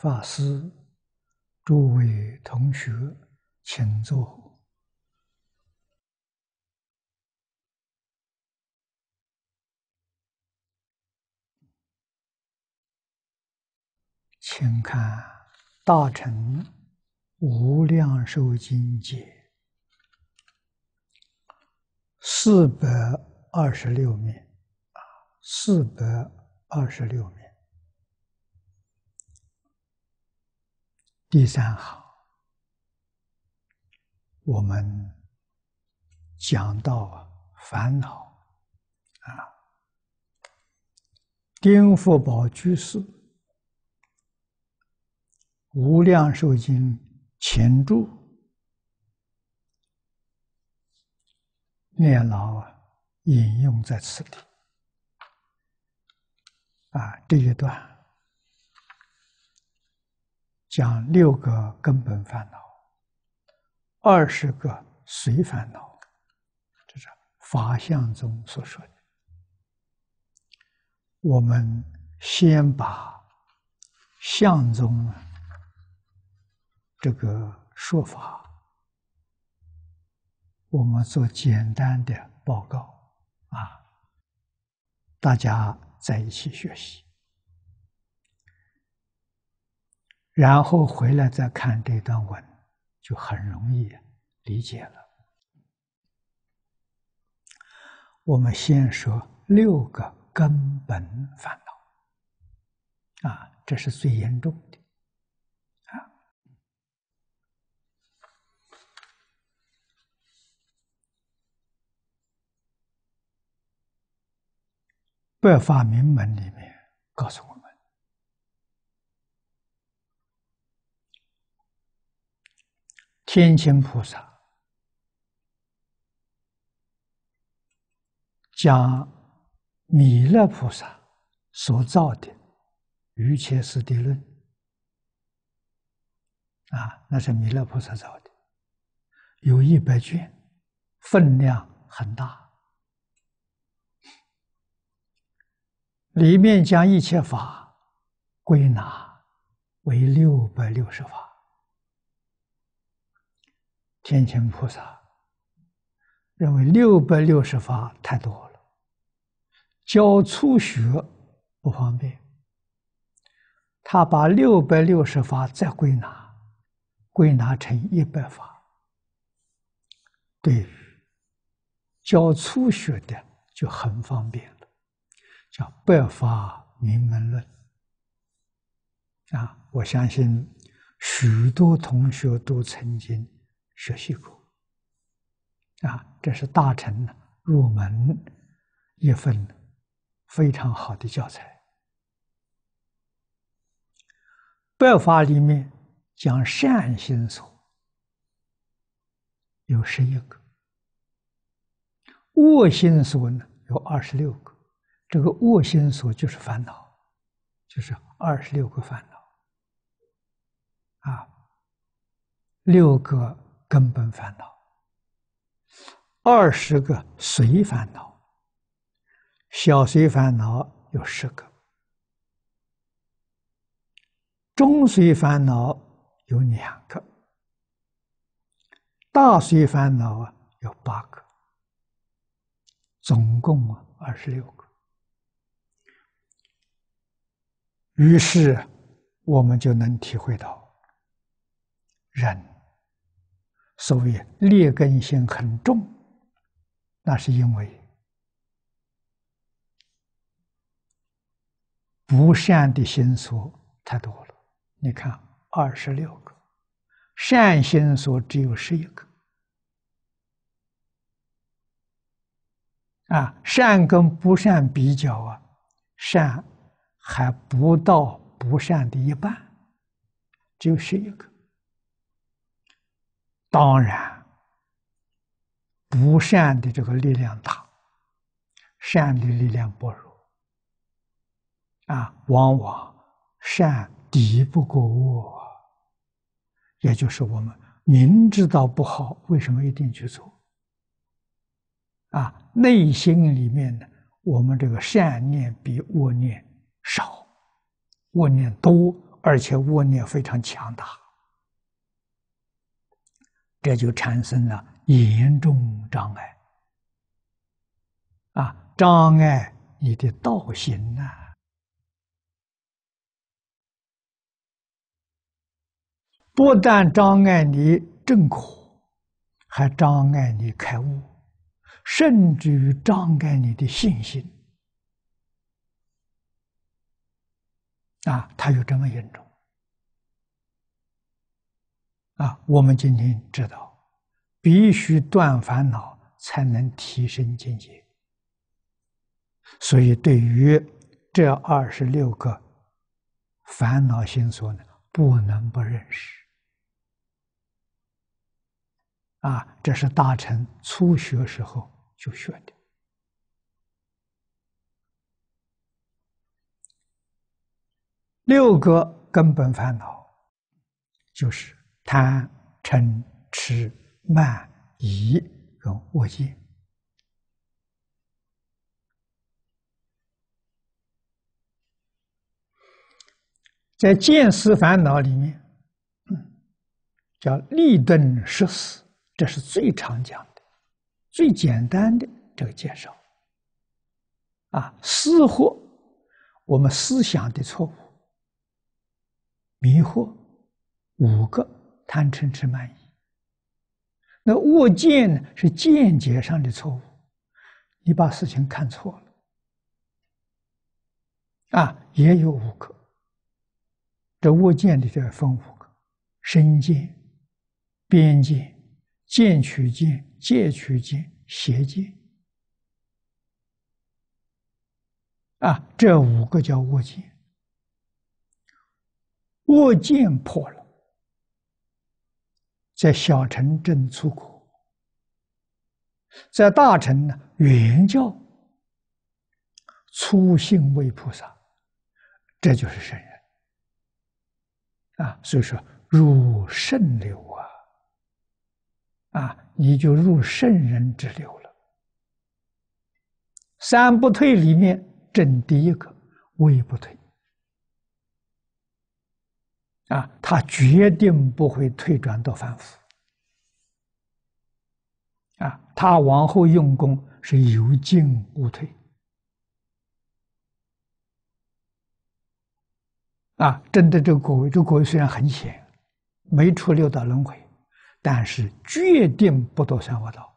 法师，诸位同学，请坐。请看《大乘无量寿经》解，四百二十六面，啊，四百二十六面。第三行，我们讲到烦恼啊，丁福宝居士《无量寿经》前注念老啊引用在此地啊这一段。讲六个根本烦恼，二十个随烦恼，这是法相中所说的。我们先把相中这个说法，我们做简单的报告啊，大家在一起学习。然后回来再看这段文，就很容易理解了。我们先说六个根本烦恼，啊，这是最严重的。啊，白发明门里面告诉我们。天亲菩萨讲弥勒菩萨所造的《瑜伽师地论》啊，那是弥勒菩萨造的，有一百卷，分量很大，里面将一切法归纳为六百六十法。天亲菩萨认为六百六十法太多了，教初学不方便。他把六百六十法再归纳，归纳成一百法，对于教初学的就很方便了，叫《百法明门论》啊！我相信许多同学都曾经。学习过啊，这是大乘入门一份非常好的教材。白法里面讲善心所有十一个，恶心所呢有二十六个。这个恶心所就是烦恼，就是二十六个烦恼啊，六个。根本烦恼二十个，随烦恼小随烦恼有十个，中随烦恼有两个，大随烦恼啊有八个，总共啊二十六个。于是我们就能体会到人。所谓劣根性很重，那是因为不善的心所太多了。你看，二十六个善心所只有十一个啊，善跟不善比较啊，善还不到不善的一半，只有十一个。当然，不善的这个力量大，善的力量薄弱，啊，往往善敌不过恶，也就是我们明知道不好，为什么一定去做？啊，内心里面呢，我们这个善念比恶念少，恶念多，而且恶念非常强大。这就产生了严重障碍，啊，障碍你的道心呐，不但障碍你正果，还障碍你开悟，甚至于障碍你的信心，啊，它有这么严重。啊，我们今天知道，必须断烦恼才能提升境界。所以，对于这二十六个烦恼心所呢，不能不认识。啊，这是大臣初学时候就学的六个根本烦恼，就是。贪嗔痴慢疑和恶业，在见思烦恼里面，叫立顿十四，这是最常讲的、最简单的这个介绍。啊，思惑，我们思想的错误、迷惑五个。贪嗔痴慢疑，那握剑呢？是间接上的错误，你把事情看错了，啊，也有五个，这握剑的边分五个：身剑、边界、剑曲剑、借曲剑、斜剑。啊，这五个叫握剑，握剑破了。在小城正出苦，在大臣呢，原教，初信为菩萨，这就是圣人啊。所以说，入圣流啊，啊，你就入圣人之流了。三不退里面，正第一个位不退。啊，他决定不会退转到凡夫。啊，他往后用功是有进无退。啊，针对这个果位，这个果位虽然很险，没出六道轮回，但是决定不走三恶道。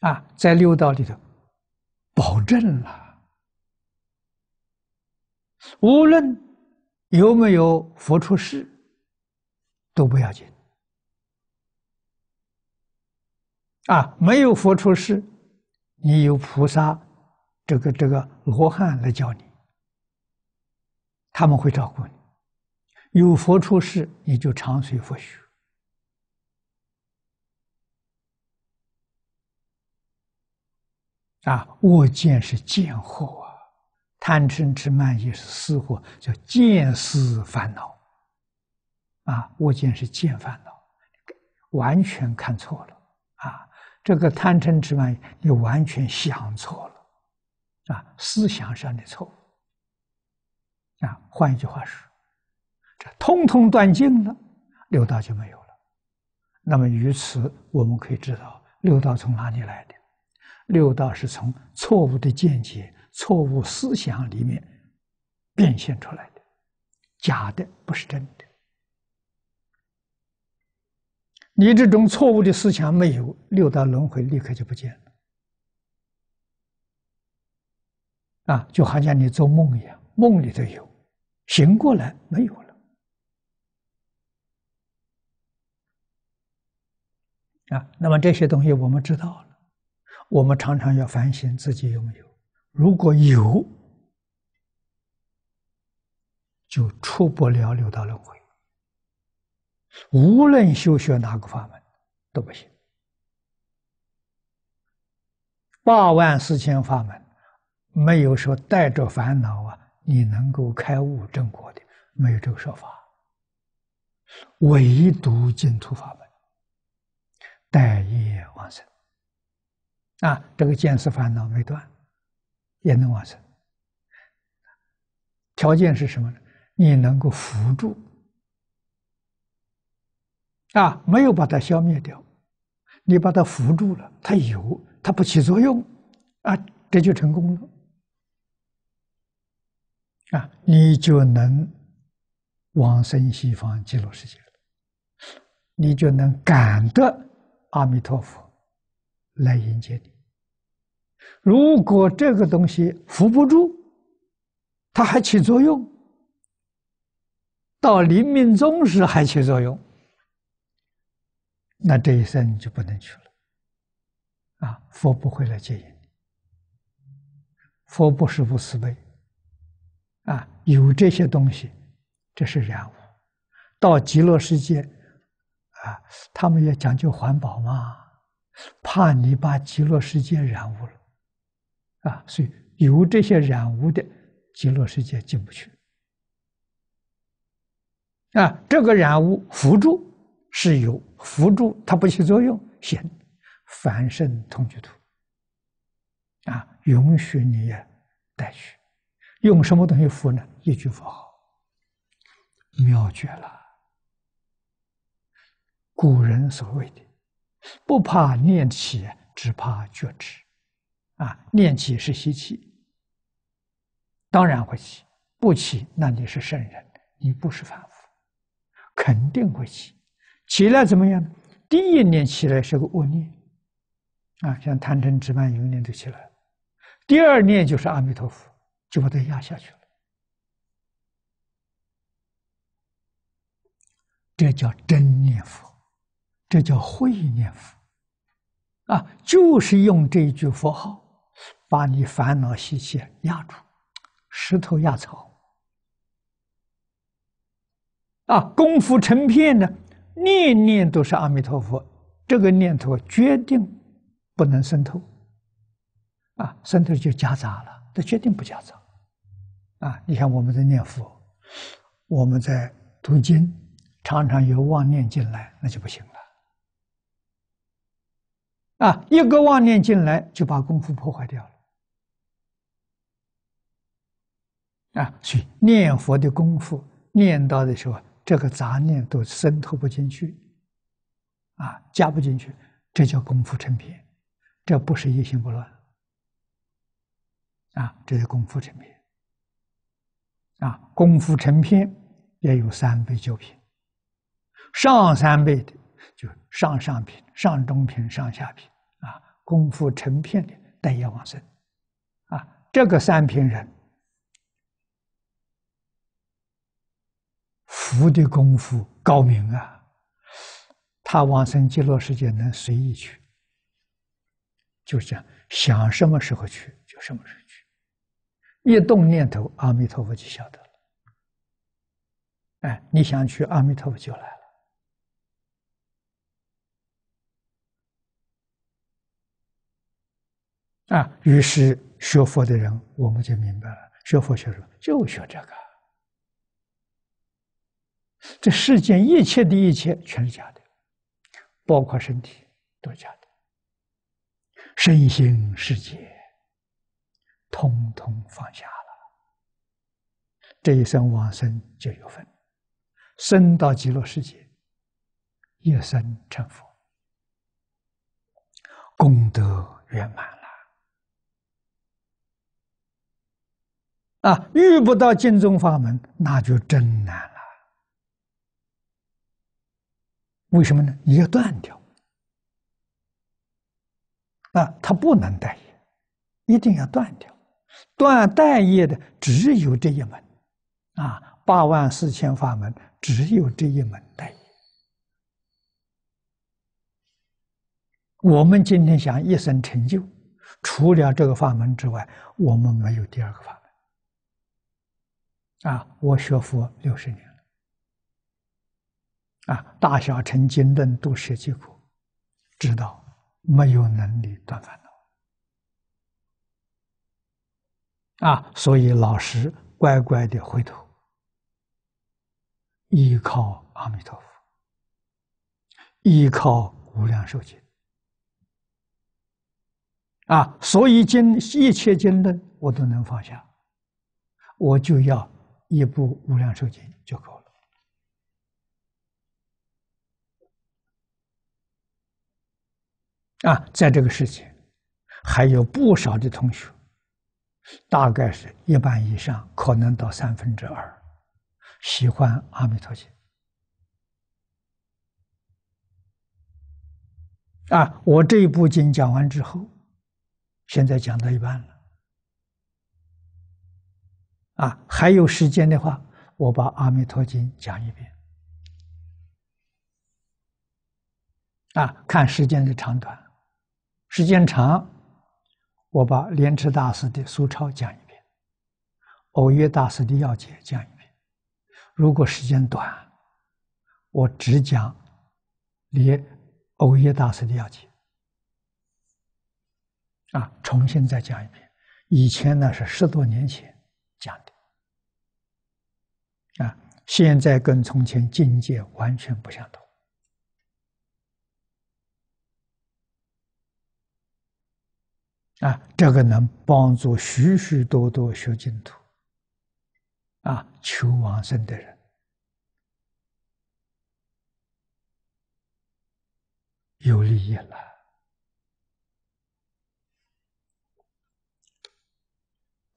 啊，在六道里头，保证了。无论有没有佛出世，都不要紧。啊，没有佛出世，你有菩萨、这个这个罗汉来教你，他们会照顾你；有佛出世，你就长随佛学。啊，握剑是剑货。贪嗔痴慢也是四惑，叫见思烦恼。啊，我见是见烦恼，完全看错了。啊，这个贪嗔痴慢，你完全想错了，啊，思想上的错误。啊，换一句话说，这通通断尽了，六道就没有了。那么于此，我们可以知道六道从哪里来的？六道是从错误的见解。错误思想里面变现出来的，假的不是真的。你这种错误的思想没有，六道轮回立刻就不见了。啊，就好像你做梦一样，梦里头有，醒过来没有了。啊，那么这些东西我们知道了，我们常常要反省自己有没有。如果有，就出不了六道轮回。无论修学哪个法门，都不行。八万四千法门，没有说带着烦恼啊，你能够开悟正果的，没有这个说法。唯独净土法门，待业往生。啊，这个见思烦恼没断。也能往生，条件是什么呢？你能够扶住啊，没有把它消灭掉，你把它扶住了，它有，它不起作用啊，这就成功了啊，你就能往生西方极乐世界了，你就能感得阿弥陀佛来迎接你。如果这个东西扶不住，它还起作用，到临命终时还起作用，那这一生就不能去了。啊，佛不会来接引你，佛不是无私悲，啊，有这些东西，这是然物。到极乐世界，啊，他们也讲究环保嘛，怕你把极乐世界染污了。啊，所以有这些染污的极乐世界进不去。啊，这个染污辅助是有辅助，它不起作用，显凡圣同居土。啊，允许你也带去，用什么东西扶呢？一句佛号，妙绝了。古人所谓的“不怕念起，只怕觉迟”。啊，念起是吸气，当然会起；不起，那你是圣人，你不是凡夫，肯定会起。起来怎么样？第一念起来是个恶念，啊，像贪嗔痴慢疑念就起来了；第二念就是阿弥陀佛，就把它压下去了。这叫真念佛，这叫会念佛，啊，就是用这一句佛号。把你烦恼习气压住，石头压草，啊，功夫成片的念念都是阿弥陀佛，这个念头决定不能渗透，啊，渗透就夹杂了，这决定不夹杂，啊，你看我们在念佛，我们在读经，常常有妄念进来，那就不行了，啊，一个妄念进来就把功夫破坏掉了。啊，所以念佛的功夫，念到的时候，这个杂念都渗透不进去，啊，加不进去，这叫功夫成片，这不是一心不乱，啊，这是功夫成片，啊，功夫成片也有三倍九品，上三辈的就上上品、上中品、上下品，啊，功夫成片的得眼往生，啊，这个三品人。佛的功夫高明啊，他往生极乐世界能随意去，就这样想什么时候去就什么时候去，一动念头，阿弥陀佛就晓得了。哎，你想去，阿弥陀佛就来了。啊，于是学佛的人，我们就明白了，学佛学什么，就学这个。这世间一切的一切全是假的，包括身体都是假的，身心世界通通放下了，这一生往生就有份，生到极乐世界，一生成佛，功德圆满了。啊，遇不到净宗法门，那就真难。为什么呢？一要断掉啊！它不能待业，一定要断掉。断待业的只有这一门，啊，八万四千法门只有这一门待业。我们今天想一生成就，除了这个法门之外，我们没有第二个法门。啊，我学佛六十年。啊，大小乘经论都学及过，知道没有能力断烦恼，啊，所以老师乖乖的回头，依靠阿弥陀佛，依靠无量寿经，啊，所以经一切经论我都能放下，我就要一部无量寿经就够了。啊，在这个世界，还有不少的同学，大概是一半以上，可能到三分之二，喜欢阿弥陀经。啊，我这一部经讲完之后，现在讲到一半了。啊，还有时间的话，我把阿弥陀经讲一遍。啊，看时间的长短。时间长，我把莲池大师的苏超讲一遍，偶约大师的要解讲一遍。如果时间短，我只讲莲偶约大师的要解啊，重新再讲一遍。以前呢是十多年前讲的啊，现在跟从前境界完全不相同。啊，这个能帮助许许多多学净土、啊求往生的人有利益了。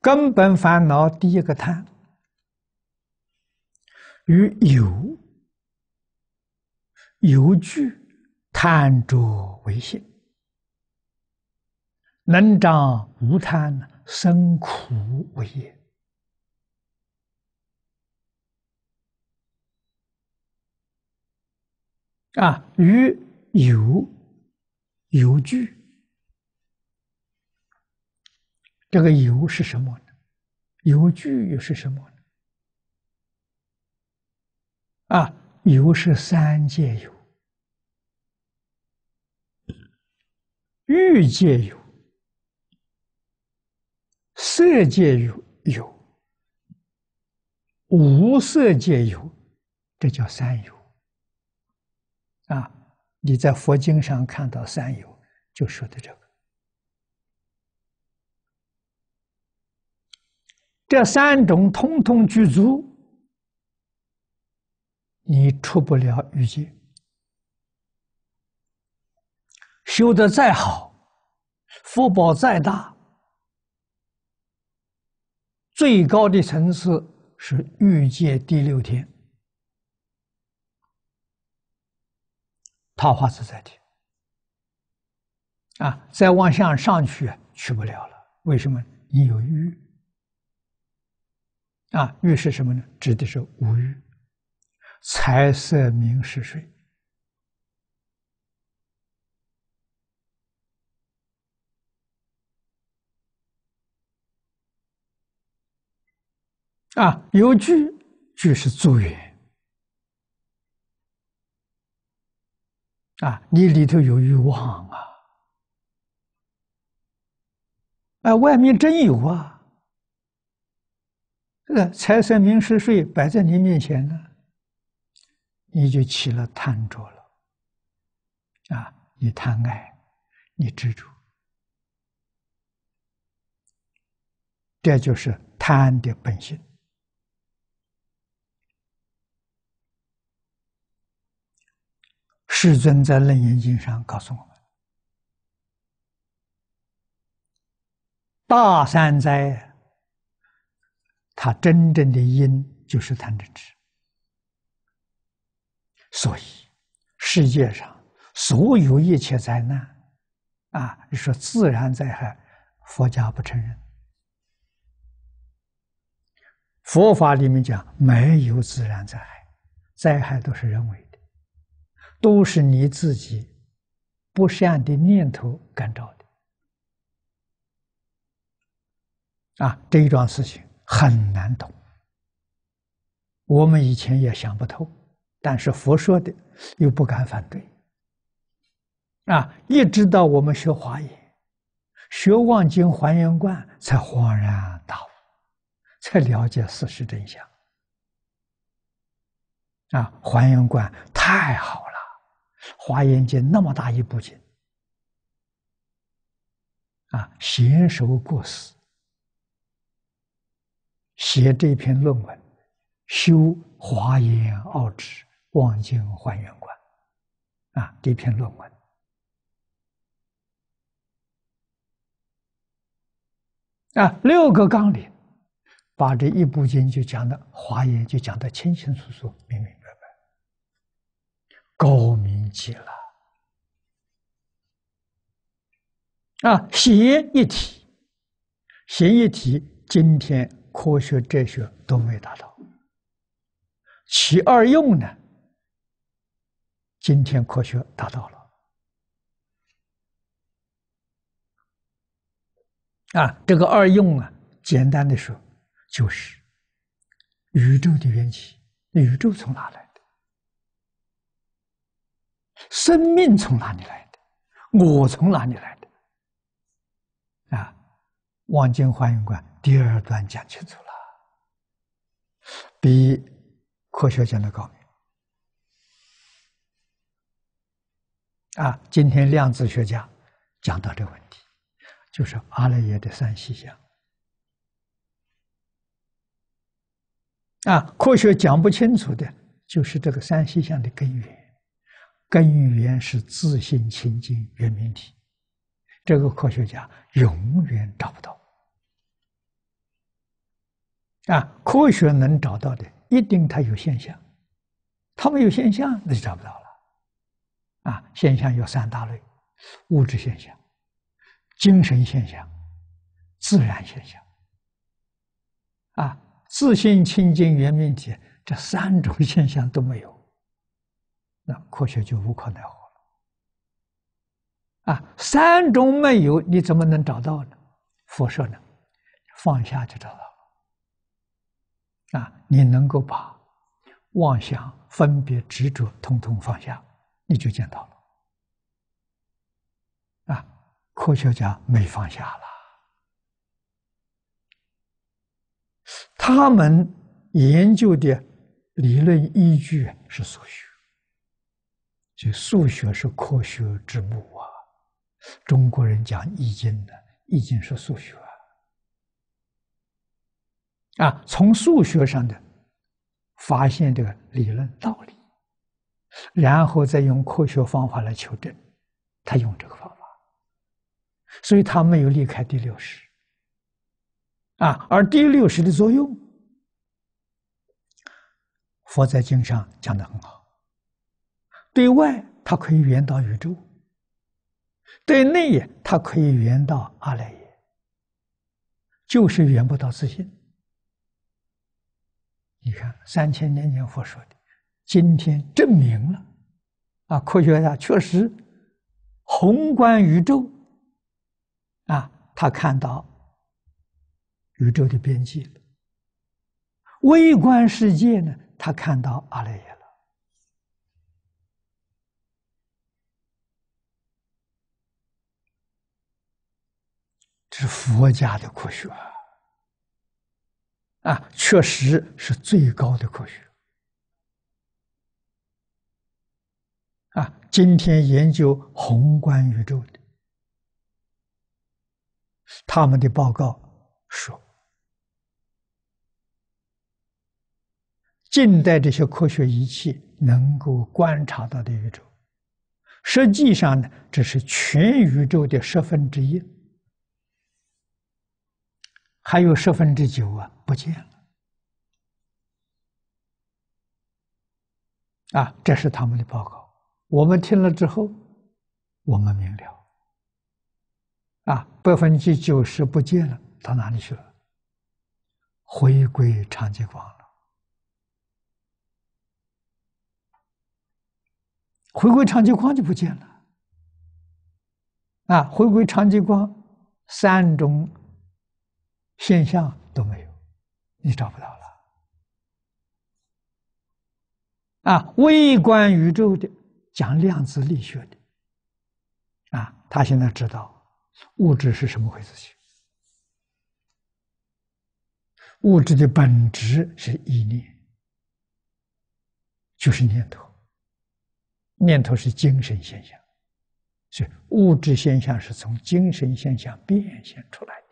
根本烦恼第一个贪，与有有具贪着为性。能长无贪生苦为业啊，与有有聚。这个有是什么呢？有聚又是什么呢？啊，有是三界有，欲界有。色界有有，无色界有，这叫三有。啊，你在佛经上看到三有，就说的这个。这三种统统具足，你出不了欲界。修的再好，福报再大。最高的层次是欲界第六天，桃花自在天啊，再往向上去去不了了。为什么？你有欲啊？欲是什么呢？指的是无欲，财色名食睡。啊，有聚，聚是祝缘。啊，你里头有欲望啊，啊，外面真有啊，这个财色名食睡摆在你面前呢，你就起了贪着了。啊，你贪爱，你执着，这就是贪的本性。世尊在楞严经上告诉我们：大山灾，它真正的因就是贪嗔痴。所以，世界上所有一切灾难，啊，你说自然灾害，佛家不承认。佛法里面讲，没有自然灾害，灾害都是人为。都是你自己不善的念头感召的啊！这一桩事情很难懂，我们以前也想不透，但是佛说的又不敢反对啊！一直到我们学华严、学《望经》《还原观》，才恍然大悟，才了解事实真相啊！《还原观》太好了。华严经那么大一部经，啊，闲熟过时，写这篇论文，修华严奥旨，望见还原观，啊，这篇论文，啊，六个纲领，把这一部经就讲的华严就讲的清清楚楚，明明。高明极了啊！形一体，形一体，今天科学哲学都没达到。其二用呢？今天科学达到了啊！这个二用啊，简单的说，就是宇宙的元气，宇宙从哪来？生命从哪里来的？我从哪里来的？啊，《望经欢迎馆》第二段讲清楚了，比科学讲的高明啊！今天量子学家讲到这个问题，就是阿赖耶的三细相啊。科学讲不清楚的，就是这个三细相的根源。根源是自信清净圆明体，这个科学家永远找不到。啊，科学能找到的，一定它有现象；，它没有现象，那就找不到了。啊，现象有三大类：物质现象、精神现象、自然现象。啊，自信清净圆命题这三种现象都没有。那科学就无可奈何了啊！三种没有，你怎么能找到呢？佛说呢，放下就找到了啊！你能够把妄想、分别、执着统统放下，你就见到了啊！科学家没放下了。他们研究的理论依据是所学。就数学是科学之母啊！中国人讲易经的，易经是数学啊。从数学上的发现这个理论道理，然后再用科学方法来求证，他用这个方法，所以他没有离开第六识啊。而第六识的作用，佛在经上讲的很好。对外，它可以圆到宇宙；对内也，它可以圆到阿赖耶，就是缘不到自信。你看，三千年前佛说的，今天证明了，啊，科学家确实宏观宇宙，啊，他看到宇宙的边际了；微观世界呢，他看到阿赖耶是佛家的科学啊，确实是最高的科学啊！今天研究宏观宇宙的，他们的报告说，近代这些科学仪器能够观察到的宇宙，实际上呢，只是全宇宙的十分之一。还有十分之九啊不见了，啊，这是他们的报告。我们听了之后，我们明了，啊，百分之九十不见了，到哪里去了？回归长激光了，回归长激光就不见了，啊，回归长激光三种。现象都没有，你找不到了。啊，微观宇宙的讲量子力学的，啊，他现在知道物质是什么回事性，物质的本质是意念，就是念头，念头是精神现象，所以物质现象是从精神现象变现出来的。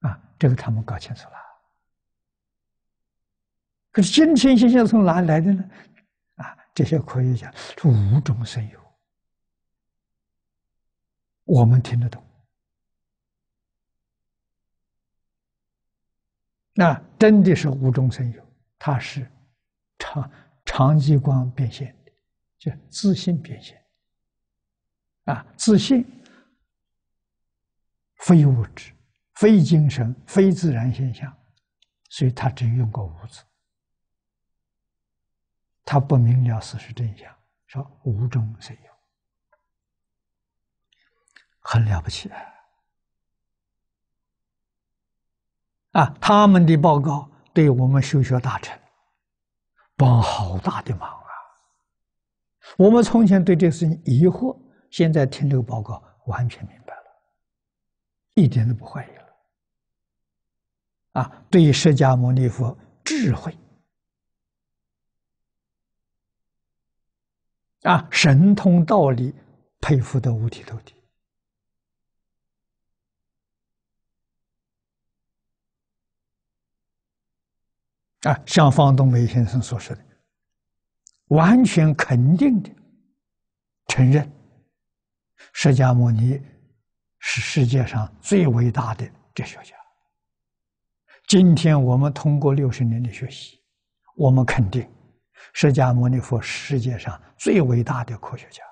啊，这个他们搞清楚了。可是金钱现象从哪里来的呢？啊，这些科学家说无中生有，我们听得懂。那真的是无中生有，它是长长激光变现的，叫自信变现。啊，自信，非物质。非精神、非自然现象，所以他只用过五字，他不明了事实真相，说无中生有，很了不起啊！啊，他们的报告对我们修学大臣帮好大的忙啊！我们从前对这事情疑惑，现在听这个报告，完全明白了，一点都不怀疑了。啊，对释迦牟尼佛智慧啊神通道理佩服的五体投地啊，像方东梅先生所说的，完全肯定的承认，释迦牟尼是世界上最伟大的哲学家。今天我们通过六十年的学习，我们肯定，释迦牟尼佛世界上最伟大的科学家，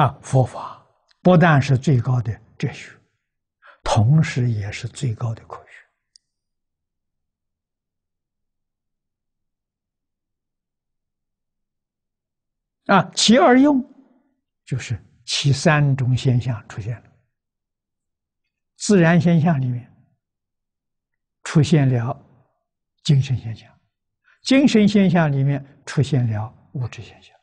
啊，佛法不但是最高的哲学，同时也是最高的科学，啊，其而用。就是其三种现象出现了，自然现象里面出现了精神现象，精神现象里面出现了物质现象。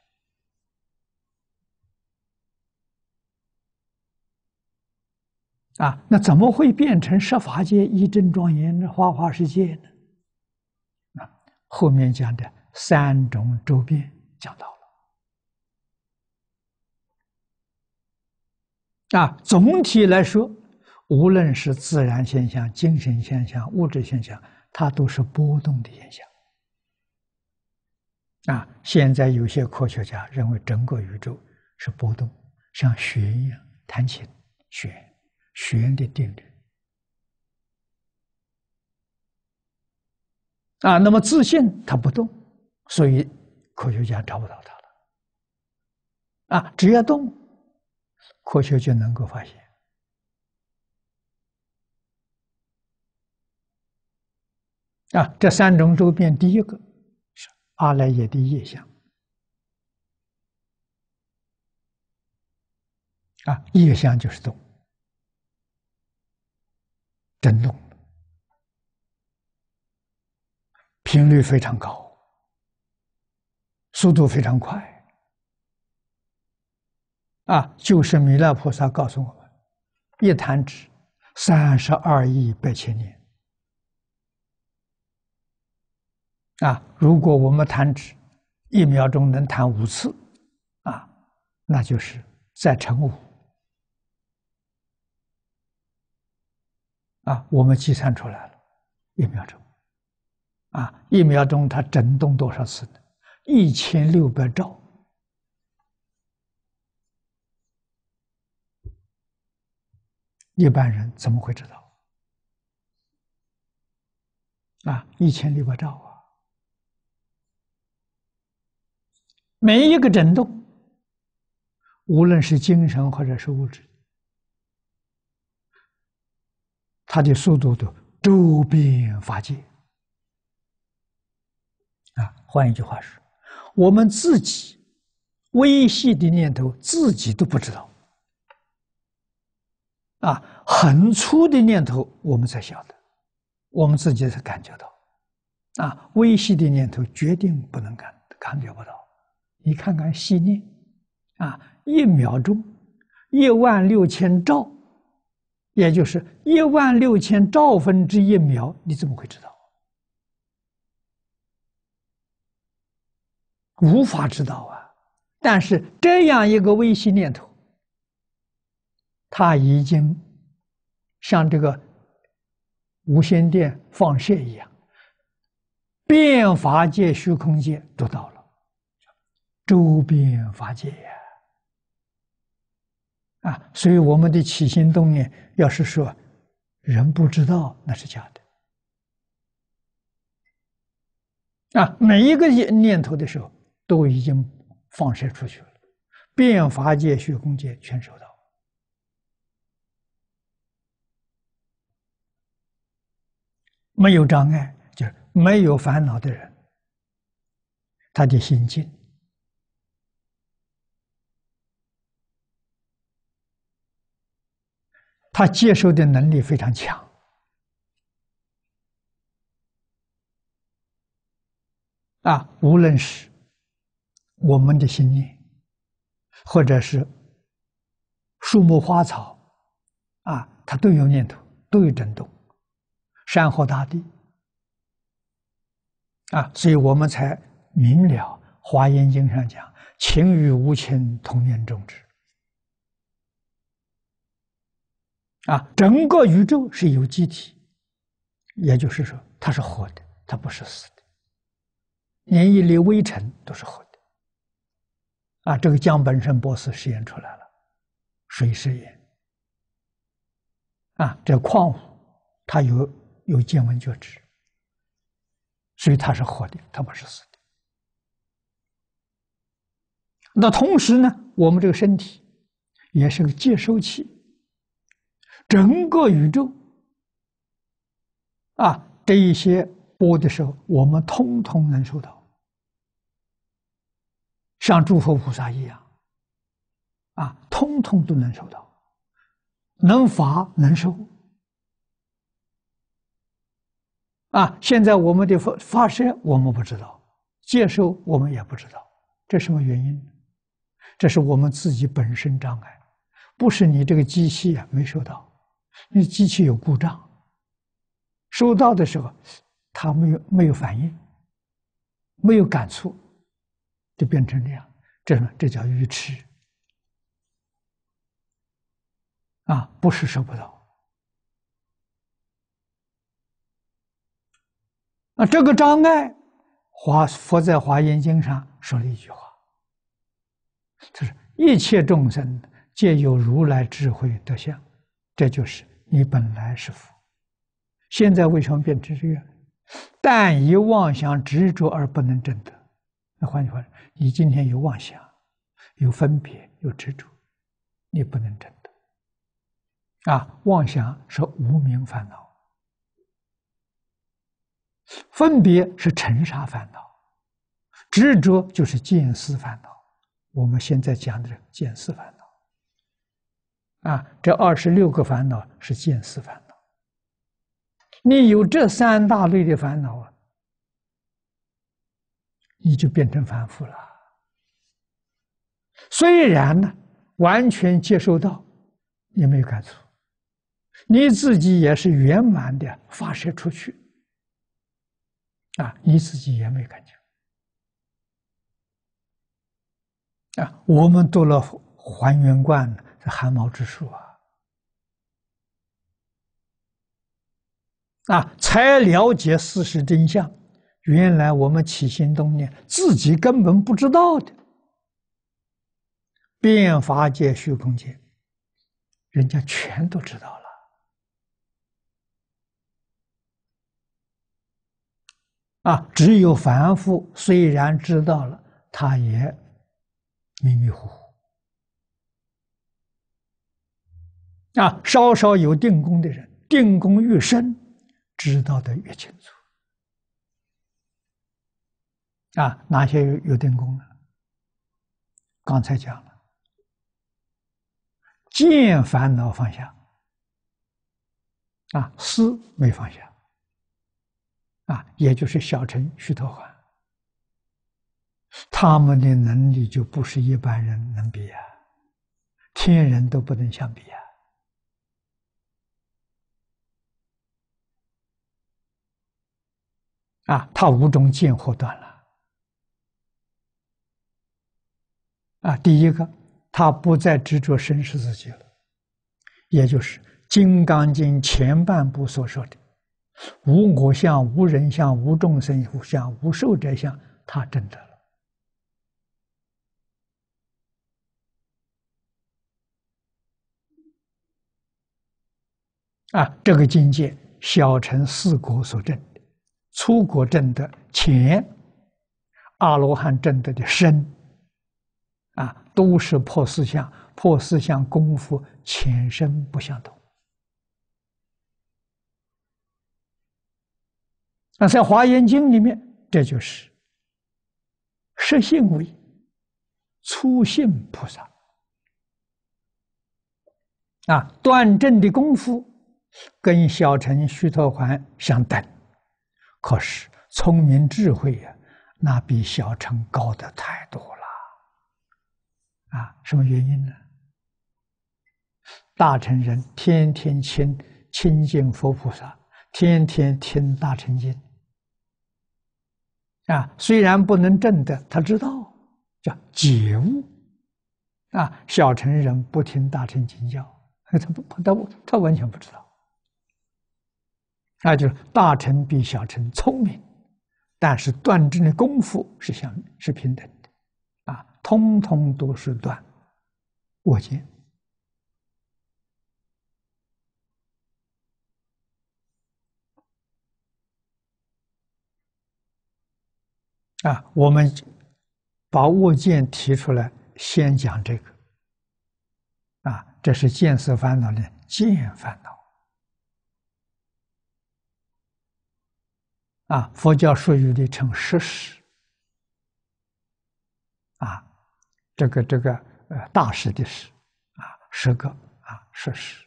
啊，那怎么会变成设法界、一真庄严、的花花世界呢？啊，后面讲的三种周边讲到。啊，总体来说，无论是自然现象、精神现象、物质现象，它都是波动的现象。啊，现在有些科学家认为整个宇宙是波动，像弦一样弹琴，弦弦的定律。啊，那么自信它不动，所以科学家找不到它了。啊，只要动。科学就能够发现啊，这三种周边，第一个，是阿赖耶的业相，啊，业相就是动，震动，频率非常高，速度非常快。啊，就是弥勒菩萨告诉我们，一弹指，三十二亿八千年。啊，如果我们弹指，一秒钟能弹五次，啊，那就是再乘五，啊，我们计算出来了，一秒钟，啊，一秒钟它震动多少次呢？一千六百兆。一般人怎么会知道？啊，一千六百兆啊！每一个震动，无论是精神或者是物质，它的速度都周边法界。啊，换一句话说，我们自己微细的念头，自己都不知道。啊，很粗的念头我们才晓得，我们自己才感觉到。啊，微细的念头决定不能感，感觉不到。你看看细念，啊，一秒钟一万六千兆，也就是一万六千兆分之一秒，你怎么会知道？无法知道啊！但是这样一个微细念头。他已经像这个无线电放射一样，变法界、虚空界都到了，周边法界呀，啊！所以我们的起心动念，要是说人不知道，那是假的啊！每一个念头的时候，都已经放射出去了，变法界、虚空界全收到。没有障碍，就是没有烦恼的人，他的心境，他接受的能力非常强啊！无论是我们的心念，或者是树木花草，啊，他都有念头，都有震动。山河大地啊，所以我们才明了《华严经》上讲“情与无情同源种植”。啊，整个宇宙是有机体，也就是说，它是活的，它不是死的，连一粒微尘都是活的啊。这个江本胜博士实验出来了，水实验啊，这矿物它有。有见闻觉知，所以他是活的，他不是死的。那同时呢，我们这个身体也是个接收器，整个宇宙啊，这一些波的时候，我们通通能收到，像诸佛菩萨一样，啊，通通都能收到，能发能收。啊！现在我们的发发射，我们不知道；接收，我们也不知道。这什么原因呢？这是我们自己本身障碍，不是你这个机器啊没收到，你机器有故障。收到的时候，它没有没有反应，没有感触，就变成这样。这这叫愚痴。啊，不是收不到。那这个障碍，华佛在《华严经》上说了一句话，就是一切众生皆有如来智慧德相，这就是你本来是佛。现在为什么变成这样？但以妄想执着而不能证得。那换句话说，你今天有妄想，有分别，有执着，你不能证得。啊，妄想是无明烦恼。分别是尘沙烦恼、执着就是见思烦恼。我们现在讲的是见思烦恼啊，这二十六个烦恼是见思烦恼。你有这三大类的烦恼啊，你就变成凡夫了。虽然呢，完全接受到，也没有感触，你自己也是圆满的发射出去。啊，你自己也没看见。啊，我们读了还原观，这汗毛之术啊，啊，才了解事实真相。原来我们起心动念，自己根本不知道的，变法界、虚空界，人家全都知道了。啊！只有凡夫，虽然知道了，他也迷迷糊糊。啊，稍稍有定功的人，定功越深，知道的越清楚。啊，哪些有有定功呢？刚才讲了，见烦恼放下，啊，思没放下。啊，也就是小乘须陀洹，他们的能力就不是一般人能比啊，天人都不能相比啊！啊，他五种见惑断了。啊，第一个，他不再执着生死自己了，也就是《金刚经》前半部所说的。无我相，无人相，无众生相，无寿者相，他证得了。啊，这个境界，小乘四果所证，初果证的前，阿罗汉证得的深，啊，都是破四相，破四相功夫浅深不相同。那在《华严经》里面，这就是摄性为初性菩萨啊，断证的功夫跟小乘须陀环相等，可是聪明智慧呀，那比小乘高的太多了啊！什么原因呢？大乘人天天亲亲近佛菩萨，天天听大乘经。啊，虽然不能正得，他知道，叫解悟，啊，小乘人不听大乘经教，他不，他他完全不知道，那就是大乘比小乘聪明，但是断证的功夫是相是平等的，啊，通通都是断，我见。啊，我们把握剑提出来，先讲这个。啊，这是见色烦恼的见烦恼。啊，佛教术语的称识识。啊，这个这个呃，大师的识啊，十个啊，识识。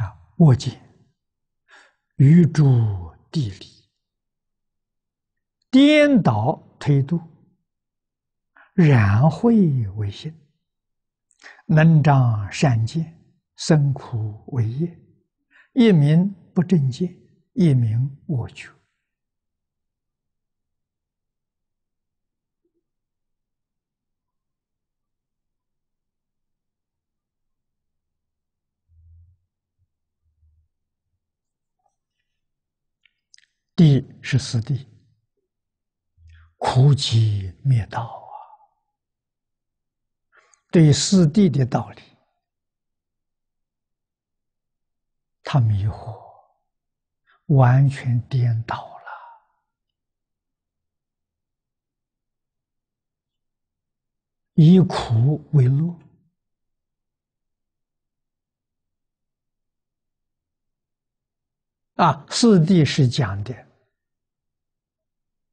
啊，握剑，与诸。地理，颠倒推度，然会为性；能长善见，生苦为业。一民不正见，一民恶求。地是四地，苦集灭道啊！对四地的道理，他迷惑，完全颠倒了，以苦为乐。啊，四谛是讲的，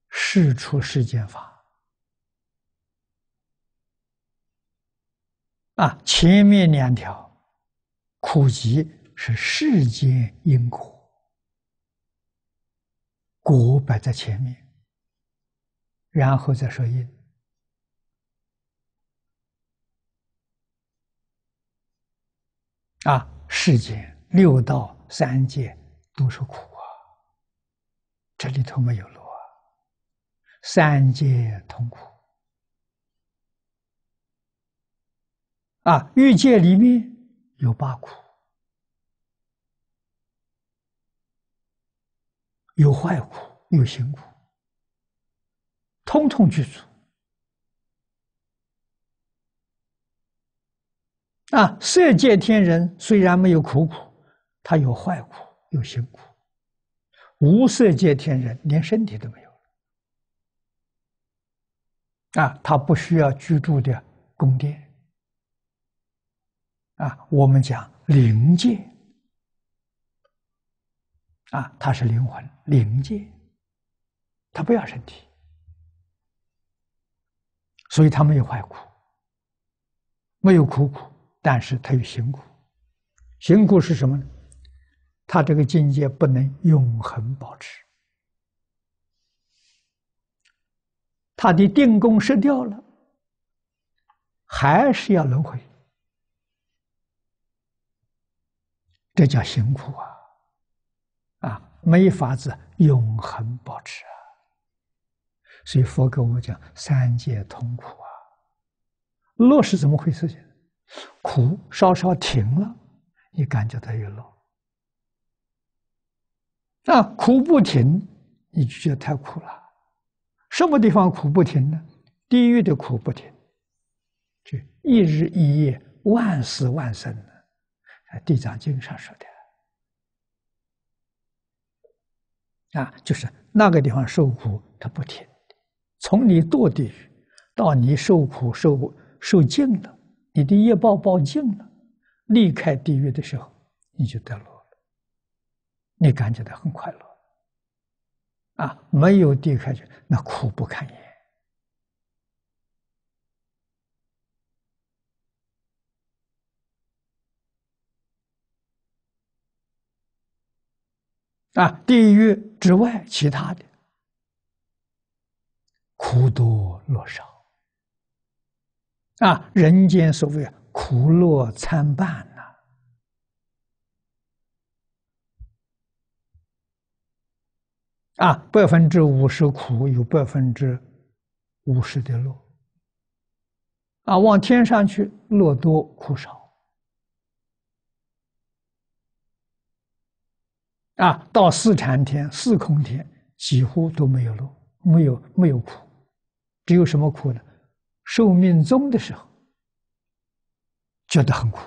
是出世间法。啊，前面两条苦集是世间因果，果摆在前面，然后再说因。啊，世间六道三界。都是苦啊！这里头没有路啊！三界痛苦啊！欲界里面有八苦，有坏苦，有辛苦，通通具足啊！色界天人虽然没有苦苦，他有坏苦。又辛苦，无色界天人连身体都没有了啊！他不需要居住的宫殿啊！我们讲灵界啊，他是灵魂灵界，他不要身体，所以他没有坏苦，没有苦苦，但是他有辛苦，辛苦是什么呢？他这个境界不能永恒保持，他的定功失掉了，还是要轮回，这叫辛苦啊！啊，没法子永恒保持啊！所以佛跟我讲：“三界痛苦啊，乐是怎么回事？苦稍稍停了，你感觉到有乐。”那苦不停，你就觉得太苦了。什么地方苦不停呢？地狱的苦不停，就一日一夜万死万生的，《地藏经》上说的。啊，就是那个地方受苦，它不停从你堕地狱到你受苦受受尽了，你的业报报尽了，离开地狱的时候，你就得了。你感觉到很快乐，啊，没有离开去，那苦不堪言。啊，地狱之外，其他的苦多乐少，啊，人间所谓苦乐参半。啊，百分之五十苦，有百分之五十的乐。啊，往天上去，乐多苦少。啊，到四禅天、四空天，几乎都没有乐，没有没有苦，只有什么苦呢？受命终的时候，觉得很苦。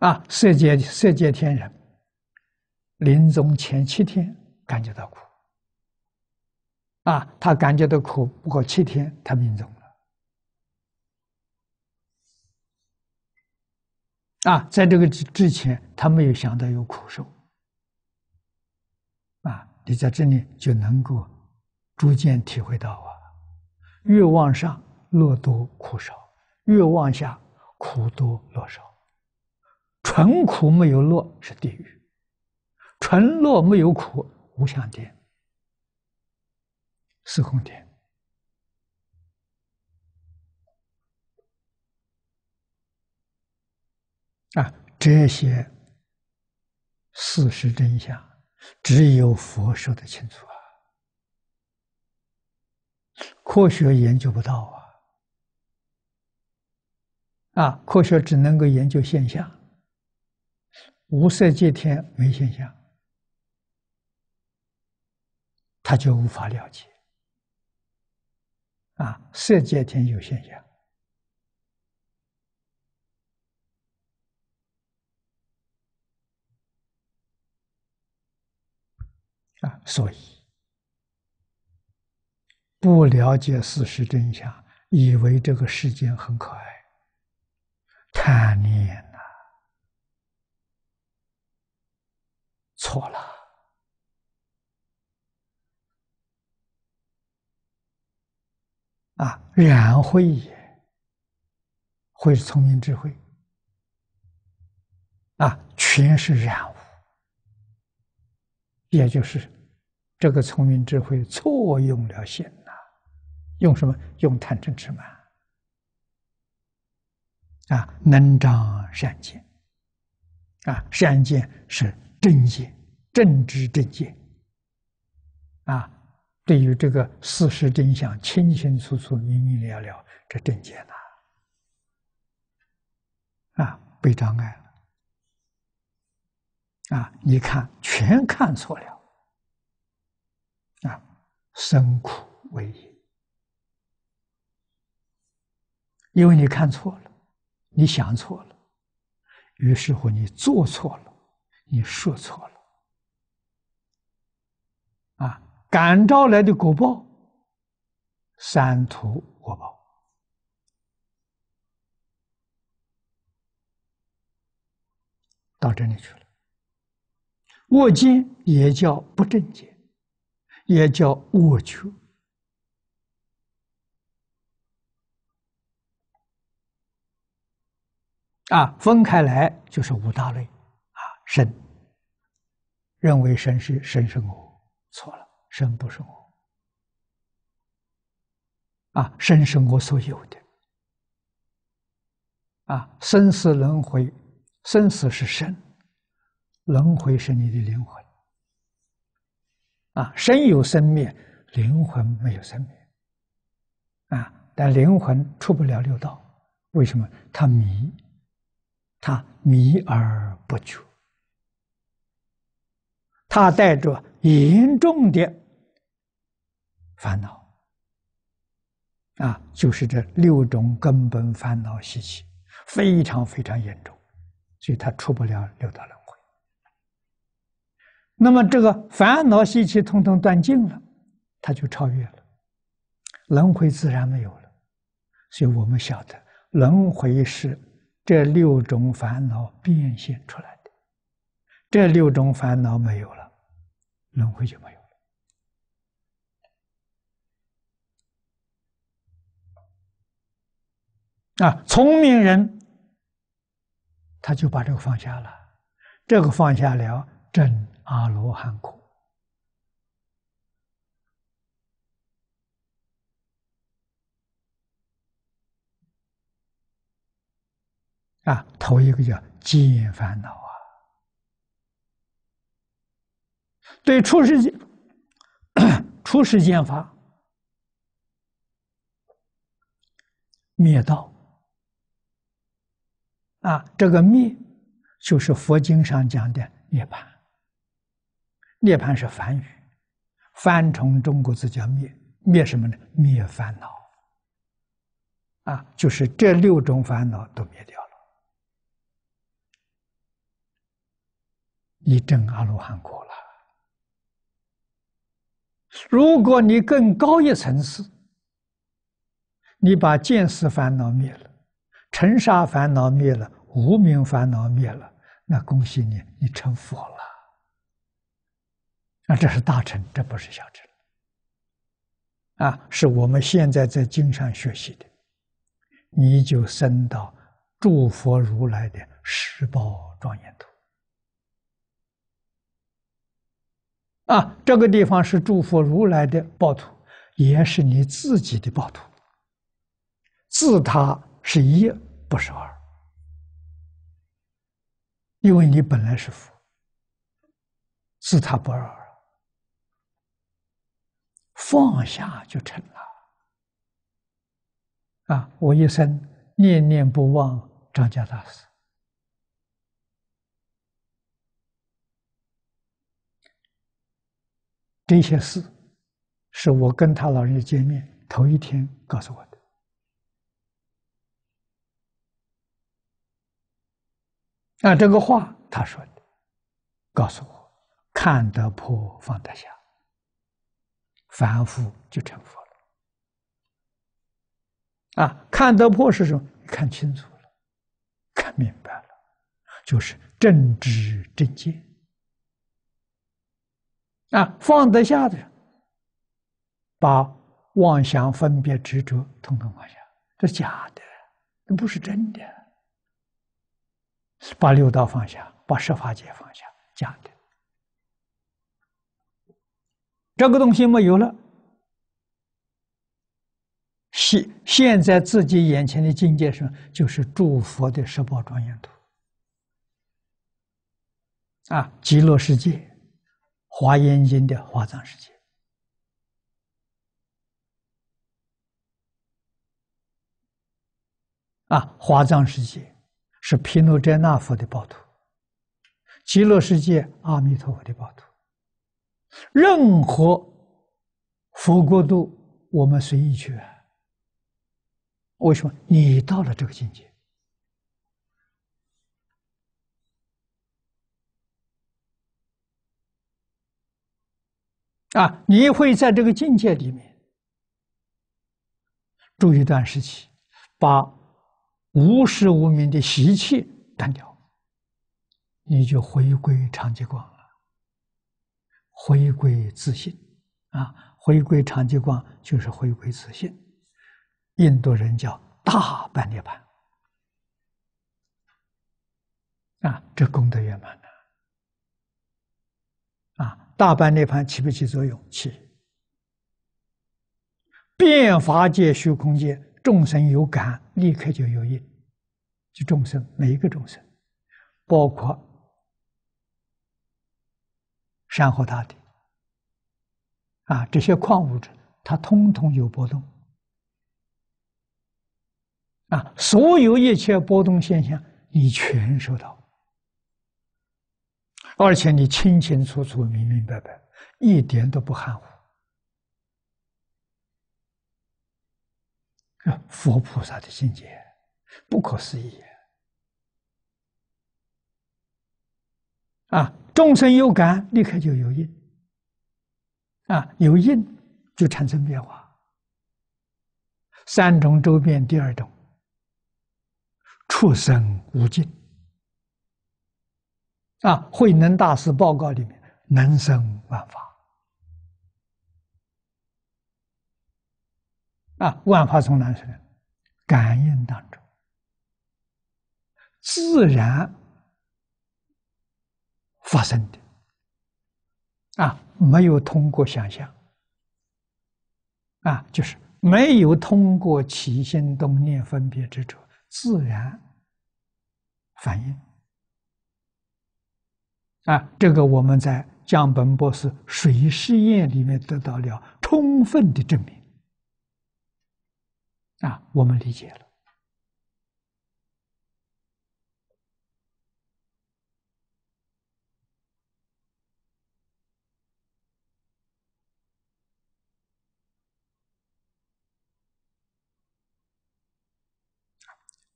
啊，色界色界天人。临终前七天感觉到苦，啊，他感觉到苦，不过七天他命中了。啊，在这个之之前，他没有想到有苦受。啊，你在这里就能够逐渐体会到啊，越往上乐多苦少，越往下苦多乐少，纯苦没有乐是地狱。纯落没有苦无相点、司空点啊，这些事实真相，只有佛说的清楚啊。科学研究不到啊，啊，科学只能够研究现象，无色界天没现象。他就无法了解啊，色界天有现象啊，所以不了解事实真相，以为这个世间很可爱，贪念了，错了。啊，染慧也，会是聪明智慧。啊，全是染物，也就是这个聪明智慧错用了心呐，用什么？用贪嗔痴慢，啊，能长善见，啊，善见是正见，正知正见。啊。对于这个事实真相，清清楚楚、明明了了，这正件呐，啊，被障碍了，啊，一看全看错了，啊，生苦为因，因为你看错了，你想错了，于是乎你做错了，你说错了，啊。感召来的果报，三途果报到这里去了。握见也叫不正见，也叫恶求。啊，分开来就是五大类，啊，身，认为身是身是我，错了。身不是我，啊，身是我所有的，啊，生死轮回，生死是身，轮回是你的灵魂，啊，身有生灭，灵魂没有生灭，啊，但灵魂出不了六道，为什么？他迷，他迷而不觉，他带着严重的。烦恼啊，就是这六种根本烦恼习气，非常非常严重，所以他出不了六道轮回。那么，这个烦恼习气通通断尽了，他就超越了，轮回自然没有了。所以我们晓得，轮回是这六种烦恼变现出来的，这六种烦恼没有了，轮回就没有。啊，聪明人，他就把这个放下了，这个放下了，证阿罗汉苦。啊，头一个叫尽烦恼啊，对初世界初世见法灭道。啊，这个灭就是佛经上讲的涅槃。涅槃是梵语，翻成中国字叫灭。灭什么呢？灭烦恼。啊，就是这六种烦恼都灭掉了，你证阿罗汉果了。如果你更高一层次，你把见识烦恼灭了。尘沙烦恼灭了，无名烦恼灭了，那恭喜你，你成佛了。那这是大乘，这不是小乘。啊，是我们现在在经上学习的，你就升到诸佛如来的十宝庄严土。啊，这个地方是诸佛如来的报土，也是你自己的报土，自他。是一，不是二，因为你本来是佛，自他不二，放下就成了。啊，我一生念念不忘张家大师，这些事，是我跟他老人家见面头一天告诉我的。啊，这个话他说的，告诉我，看得破，放得下，凡夫就成佛了。啊，看得破是什么？看清楚了，看明白了，就是正知正见。啊，放得下的，把妄想、分别、执着统统放下，这假的，那不是真的。把六道放下，把十法界放下，讲的这个东西没有了。现现在自己眼前的境界上，就是诸佛的十宝庄严图啊，极乐世界、华严经的华藏世界啊，华藏世界。是毗卢遮那佛的报土，极乐世界阿弥陀佛的报土，任何佛国度，我们随意去。为什么？你到了这个境界啊，你会在这个境界里面住一段时期，把。无时无名的习气断掉，你就回归常寂光了，回归自信，啊，回归常寂光就是回归自信。印度人叫大般涅槃，啊，这功德圆满了，啊，大半涅槃起不起作用？起，变法界虚空间。众生有感，立刻就有因。就众生，每一个众生，包括山河大地，啊，这些矿物质，它通通有波动。啊，所有一切波动现象，你全收到，而且你清清楚楚、明明白白，一点都不含糊。啊，佛菩萨的境界，不可思议啊！众生有感，立刻就有应啊，有应就产生变化。三种周遍，第二种，畜生无尽啊。慧能大师报告里面，能生万法。啊，万法从哪里的感应当中，自然发生的。啊，没有通过想象。啊，就是没有通过起心动念分别之处，自然反应。啊，这个我们在江本博士水试验里面得到了充分的证明。啊，我们理解了。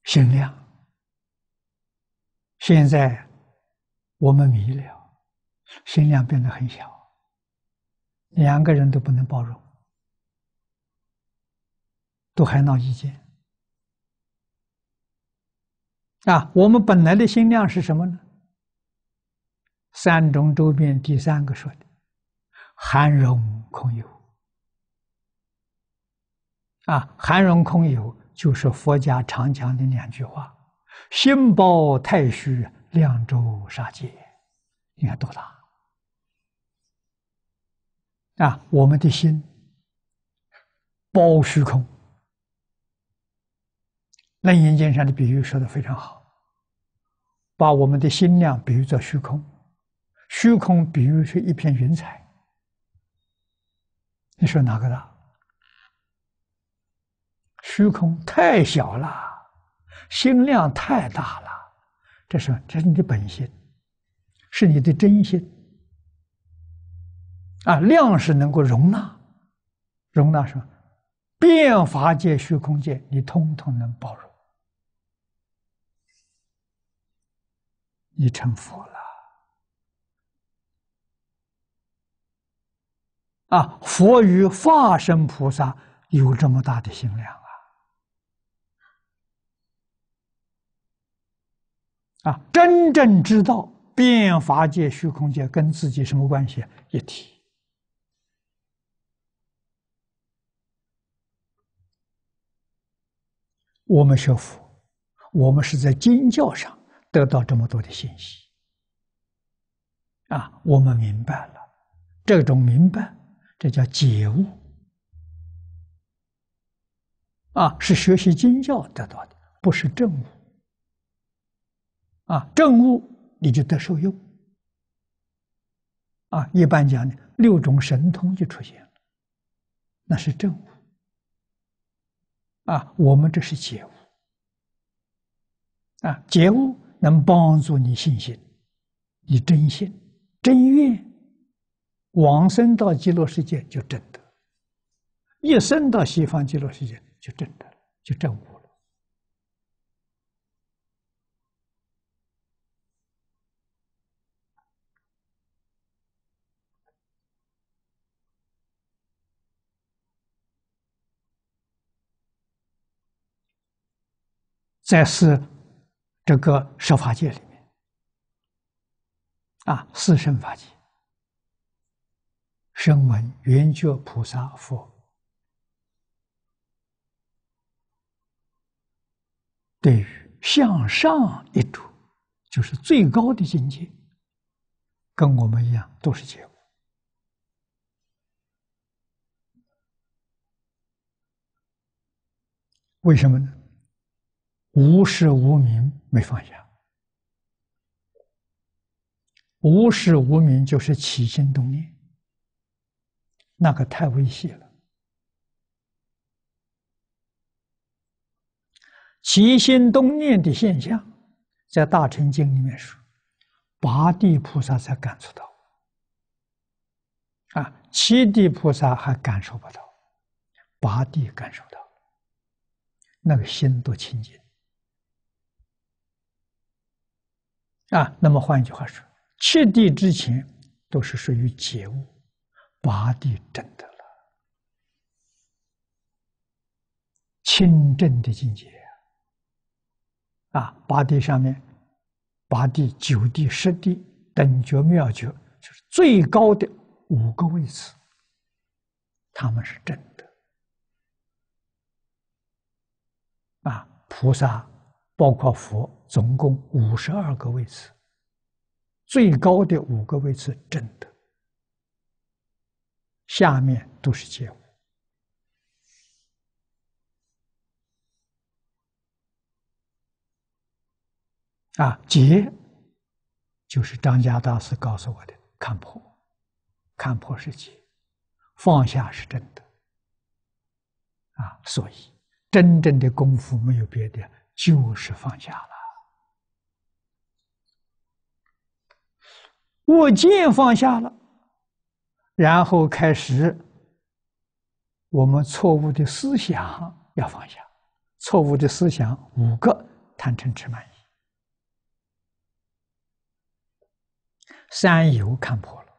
心量，现在我们迷了，心量变得很小，两个人都不能包容。都还闹意见啊！我们本来的心量是什么呢？三中周边第三个说的“含容空有”，啊，“含容空有”就是佛家常讲的两句话：“心包太虚，量周杀界。”你看多大啊！我们的心包虚空。楞严经上的比喻说的非常好，把我们的心量比喻作虚空，虚空比喻是一片云彩。你说哪个大？虚空太小了，心量太大了。这是，这是你的本心，是你的真心。啊，量是能够容纳，容纳什么？变化界、虚空界，你通通能包容。你成佛了啊！佛与化身菩萨有这么大的心量啊！啊，真正知道变法界、虚空界跟自己什么关系？一体。我们学佛，我们是在经教上。得到这么多的信息，啊，我们明白了，这种明白，这叫解悟，啊，是学习经教得到的，不是正悟，啊，正悟你就得受用，啊，一般讲呢，六种神通就出现了，那是正悟，啊，我们这是解悟，啊，解悟。能帮助你信心，你真信真愿往生到极乐世界就真的，一生到西方极乐世界就真的了，就证悟了。再是。这个十法界里面，啊，四圣法界，声闻、圆觉、菩萨、佛，对于向上一途，就是最高的境界，跟我们一样，都是结果。为什么呢？无始无明没放下，无始无明就是起心动念，那个太危险了。起心动念的现象，在《大乘经》里面说，八地菩萨才感受到，啊，七地菩萨还感受不到，八地感受到，那个心多清净。啊，那么换一句话说，七地之前都是属于解悟，八地真的了，清正的境界啊！八地上面，八地、九地、十地等觉、妙觉，就是最高的五个位置，他们是真的啊，菩萨。包括佛，总共五十二个位次，最高的五个位次真的，下面都是结果。啊，结就是张家大师告诉我的，看破，看破是结，放下是真的。啊，所以真正的功夫没有别的。就是放下了。我见放下了，然后开始我们错误的思想要放下，错误的思想五个贪嗔痴慢疑，三有看破了，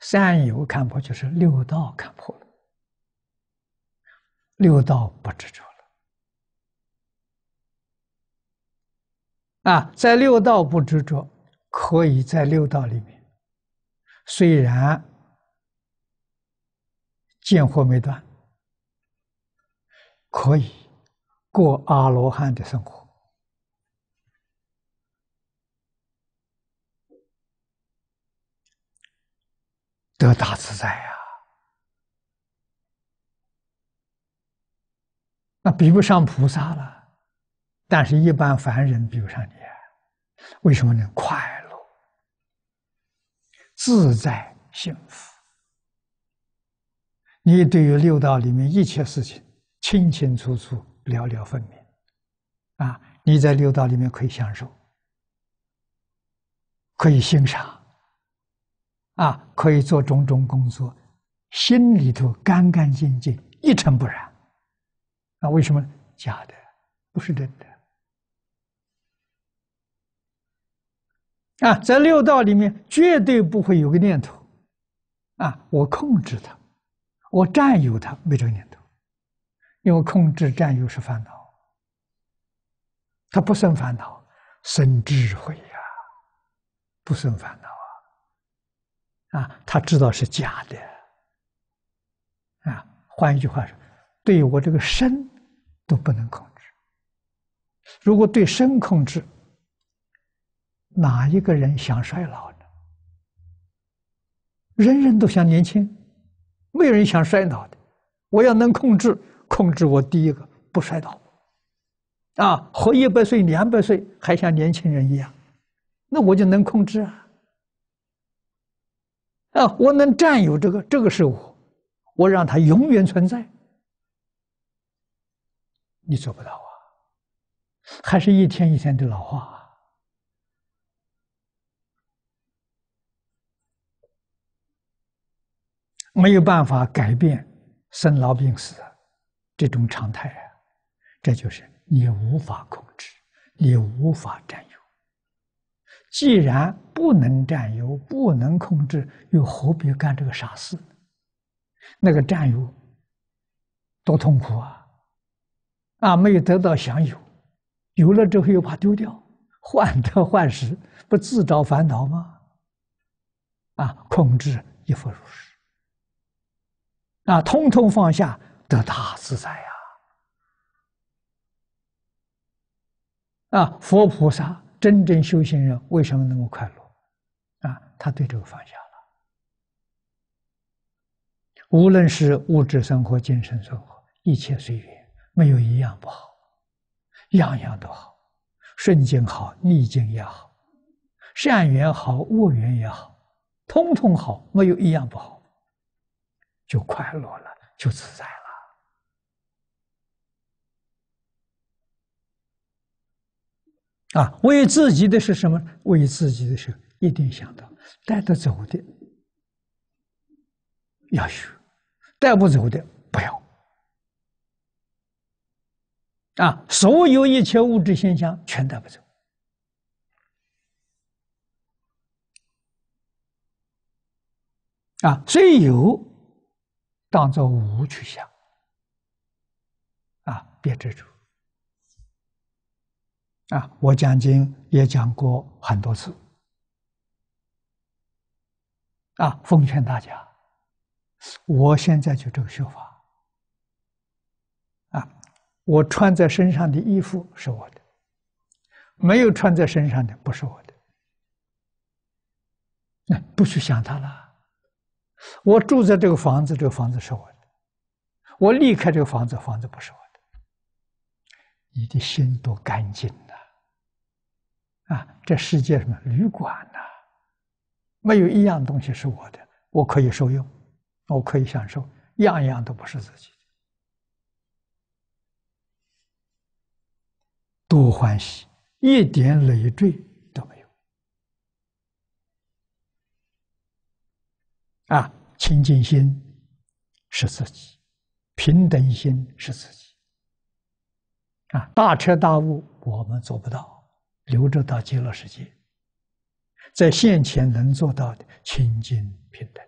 三有看破就是六道看破了，六道不执着。啊，在六道不执着，可以在六道里面，虽然见货没断，可以过阿罗汉的生活，得大自在呀，那比不上菩萨了。但是，一般凡人比不上你，为什么呢？快乐、自在、幸福，你对于六道里面一切事情清清楚楚、了了分明，啊，你在六道里面可以享受，可以欣赏，啊，可以做种种工作，心里头干干净净、一尘不染，那为什么？假的，不是真的。啊，在六道里面绝对不会有个念头，啊，我控制它，我占有它，没这个念头，因为控制占有是烦恼，他不生烦恼，生智慧呀，不生烦恼啊，啊，他知道是假的，啊，换一句话说，对我这个身都不能控制，如果对身控制。哪一个人想衰老呢？人人都想年轻，没有人想衰老的。我要能控制，控制我第一个不衰老，啊，活一百岁、两百岁还像年轻人一样，那我就能控制啊！啊，我能占有这个，这个是我，我让它永远存在。你做不到啊，还是一天一天的老化。没有办法改变生老病死这种常态啊，这就是你无法控制，你无法占有。既然不能占有，不能控制，又何必干这个傻事呢？那个占有多痛苦啊！啊，没有得到享有，有了之后又怕丢掉，患得患失，不自找烦恼吗？啊，控制亦复如是。啊，通通放下，得大自在呀！啊，佛菩萨、真正修行人为什么那么快乐？啊，他对这个放下了。无论是物质生活、精神生活，一切随缘，没有一样不好，样样都好，顺境好，逆境也好，善缘好，恶缘也好，通通好，没有一样不好。就快乐了，就自在了。啊，为自己的是什么？为自己的是一定想到带得走的要学，带不走的不要。啊，所有一切物质现象全带不走。啊，所以有。当做无去想，啊，别执着，啊，我讲经也讲过很多次，啊，奉劝大家，我现在就这个说法，啊，我穿在身上的衣服是我的，没有穿在身上的不是我的，那不去想它了。我住在这个房子，这个房子是我的；我离开这个房子，房子不是我的。你的心多干净呐！啊，这世界什么旅馆呐？没有一样东西是我的，我可以受用，我可以享受，样样都不是自己的，多欢喜，一点累赘。啊，清净心是自己，平等心是自己。啊，大彻大悟我们做不到，留着到极乐世界。在现前能做到的清净平等。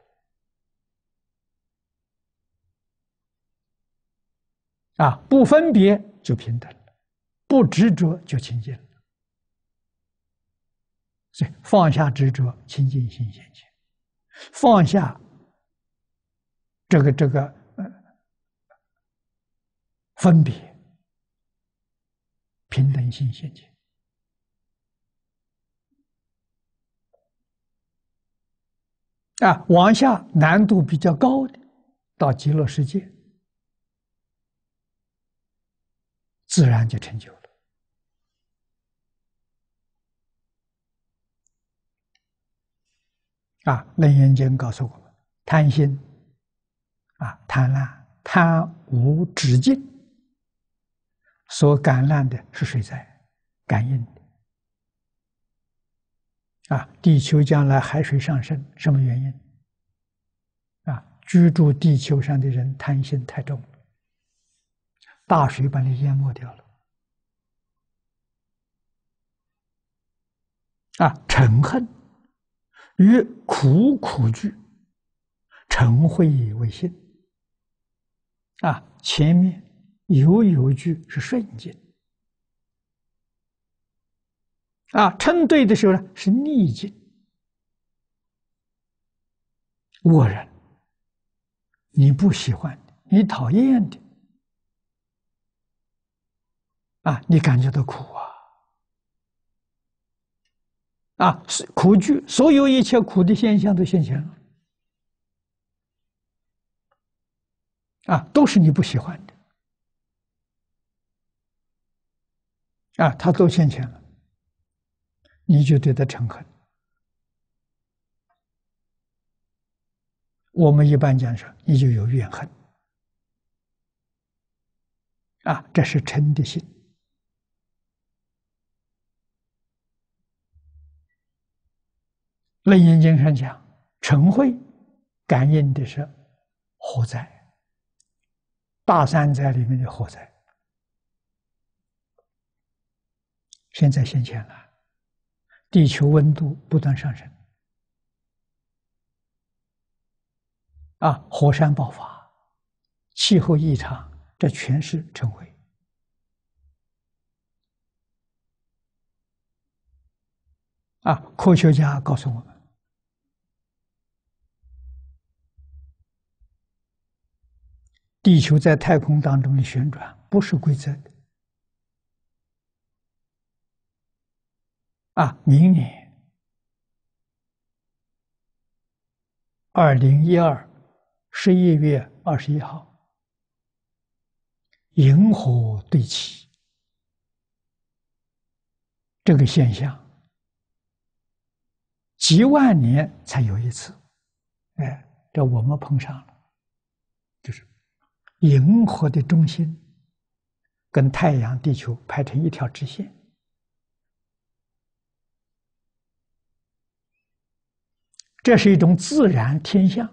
啊，不分别就平等了，不执着就清净了。所以放下执着，清净心现前。放下这个这个呃分别，平等心现前啊，往下难度比较高的到极乐世界，自然就成就了。啊，楞严经告诉我们，贪心，啊，贪婪，贪无止境。所感染的是谁在感应的？啊，地球将来海水上升，什么原因？啊，居住地球上的人贪心太重，大水把你淹没掉了。啊，嗔恨。曰苦苦聚，尘秽为先。啊，前面有有句是顺境，啊，称对的时候呢是逆境。我人，你不喜欢你讨厌的，啊，你感觉到苦啊。啊，苦惧，所有一切苦的现象都现前了。啊，都是你不喜欢的，啊，他都欠前了，你就对他诚恨。我们一般讲说，你就有怨恨。啊，这是嗔的心。楞严经上讲，尘会感应的是火灾，大山灾里面的火灾。现在先前了，地球温度不断上升，啊，火山爆发，气候异常，这全是尘灰。啊！科学家告诉我们，地球在太空当中的旋转不是规则的。啊，明年二零一二十一月二十一号，银河对齐这个现象。几万年才有一次，哎，这我们碰上了，就是银河的中心跟太阳、地球排成一条直线，这是一种自然天象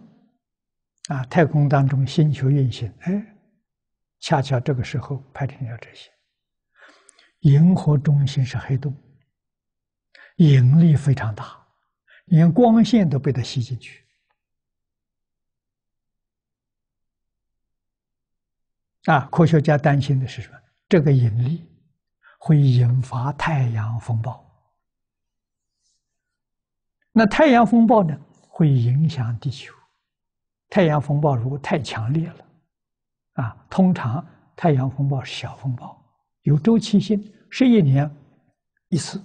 啊。太空当中星球运行，哎，恰巧这个时候排成了直线。银河中心是黑洞，引力非常大。连光线都被它吸进去啊！科学家担心的是什么？这个引力会引发太阳风暴。那太阳风暴呢，会影响地球。太阳风暴如果太强烈了，啊，通常太阳风暴是小风暴，有周期性，十一年一次。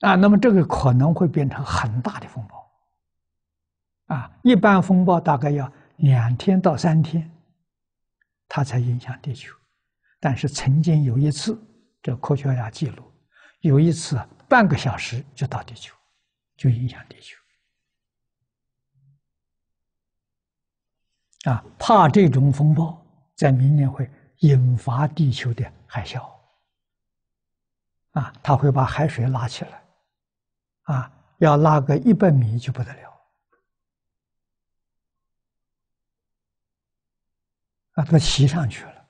啊，那么这个可能会变成很大的风暴，啊，一般风暴大概要两天到三天，它才影响地球，但是曾经有一次，这科学家记录，有一次半个小时就到地球，就影响地球，啊，怕这种风暴在明年会引发地球的海啸，啊，它会把海水拉起来。啊，要拉个一百米就不得了，啊，都骑上去了，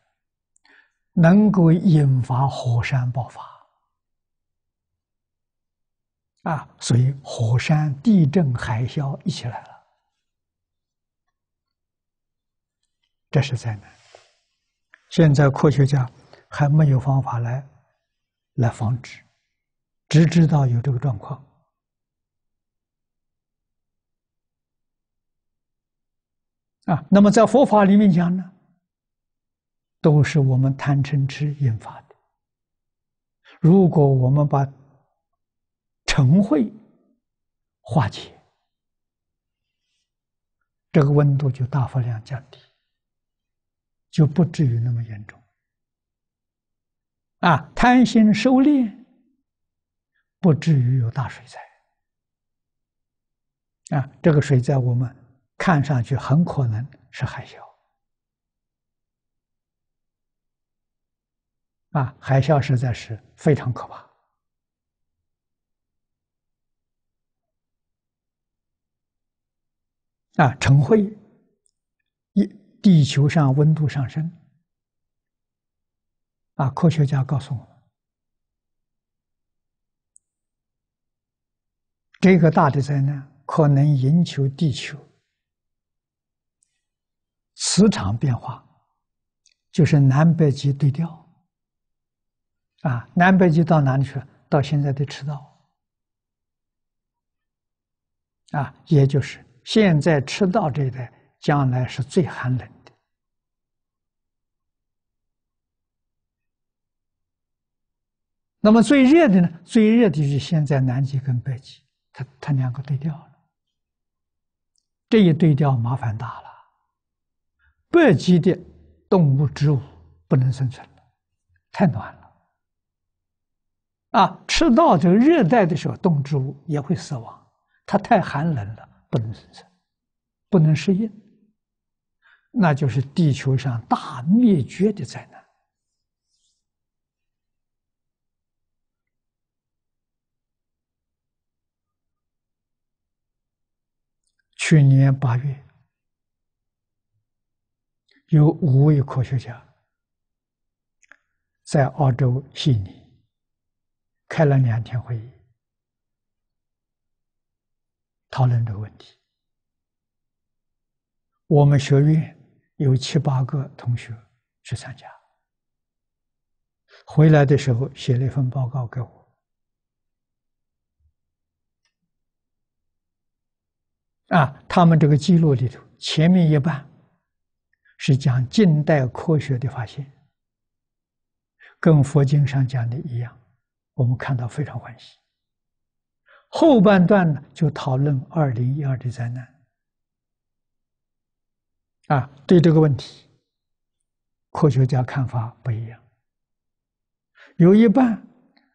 能够引发火山爆发，啊，所以火山、地震、海啸一起来了，这是灾难。现在科学家还没有方法来来防止，只知道有这个状况。啊，那么在佛法里面讲呢，都是我们贪嗔痴引发的。如果我们把成会化解，这个温度就大幅量降低，就不至于那么严重。啊，贪心收敛，不至于有大水灾。啊，这个水灾我们。看上去很可能是海啸啊！海啸实在是非常可怕啊！尘灰，一地球上温度上升啊！科学家告诉我们，这个大的灾难可能赢响地球。磁场变化，就是南北极对调，啊，南北极到哪里去了？到现在的赤道，啊，也就是现在赤道这一带，将来是最寒冷的。那么最热的呢？最热的是现在南极跟北极，它它两个对调了，这一对调麻烦大了。北极的动物植物不能生存了，太暖了。啊，赤道这个热带的时候，动植物也会死亡，它太寒冷了，不能生存，不能适应。那就是地球上大灭绝的灾难。去年八月。有五位科学家在澳洲悉尼开了两天会议，讨论这个问题。我们学院有七八个同学去参加，回来的时候写了一份报告给我。啊，他们这个记录里头前面一半。是讲近代科学的发现，跟佛经上讲的一样，我们看到非常欢喜。后半段呢，就讨论二零一二的灾难啊，对这个问题，科学家看法不一样，有一半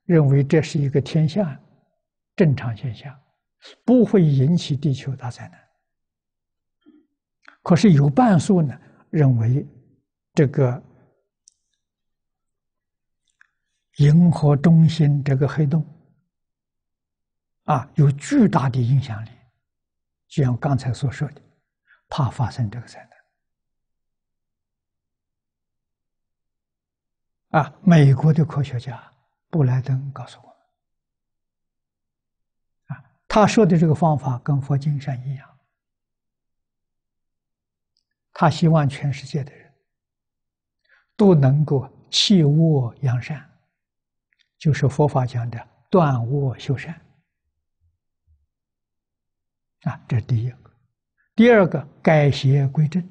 认为这是一个天下正常现象，不会引起地球大灾难。可是有半数呢。认为这个银河中心这个黑洞啊有巨大的影响力，就像刚才所说的，怕发生这个灾难啊。美国的科学家布莱登告诉我们啊，他说的这个方法跟佛经上一样。他希望全世界的人都能够弃恶扬善，就是佛法讲的断恶修善。啊，这是第一个；第二个，改邪归正；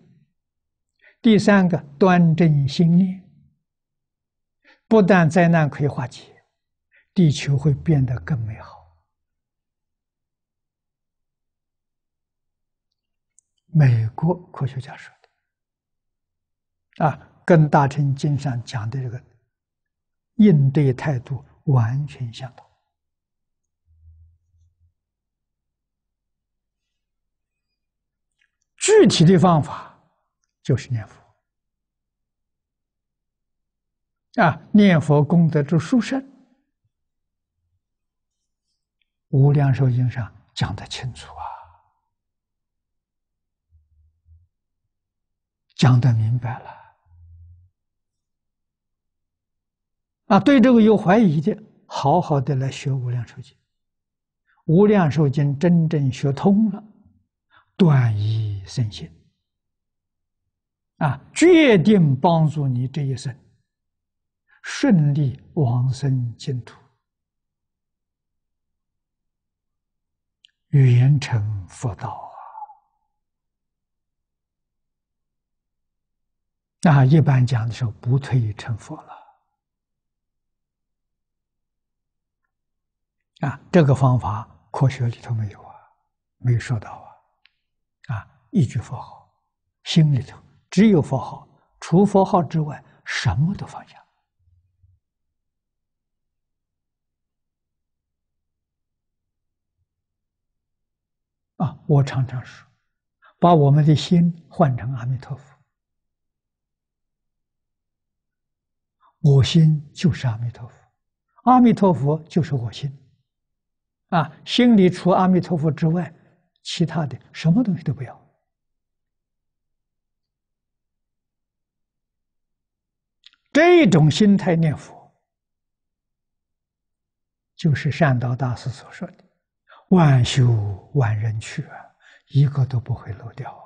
第三个，端正心念。不但灾难可以化解，地球会变得更美好。美国科学家说的啊，跟大乘经上讲的这个应对态度完全相同。具体的方法就是念佛啊，念佛功德之殊胜，《无量寿经》上讲的清楚啊。讲的明白了，啊，对这个有怀疑的，好好的来学《无量寿经》，《无量寿经》真正学通了，断疑生信，啊，决定帮助你这一生顺利往生净土，圆成佛道。那一般讲的时候，不退于成佛了。啊，这个方法科学里头没有啊，没有说到啊。啊，一句佛号，心里头只有佛号，除佛号之外，什么都放下。啊，我常常说，把我们的心换成阿弥陀佛。我心就是阿弥陀佛，阿弥陀佛就是我心，啊，心里除阿弥陀佛之外，其他的什么东西都不要。这种心态念佛，就是善导大师所说的“万修万人去”啊，一个都不会漏掉。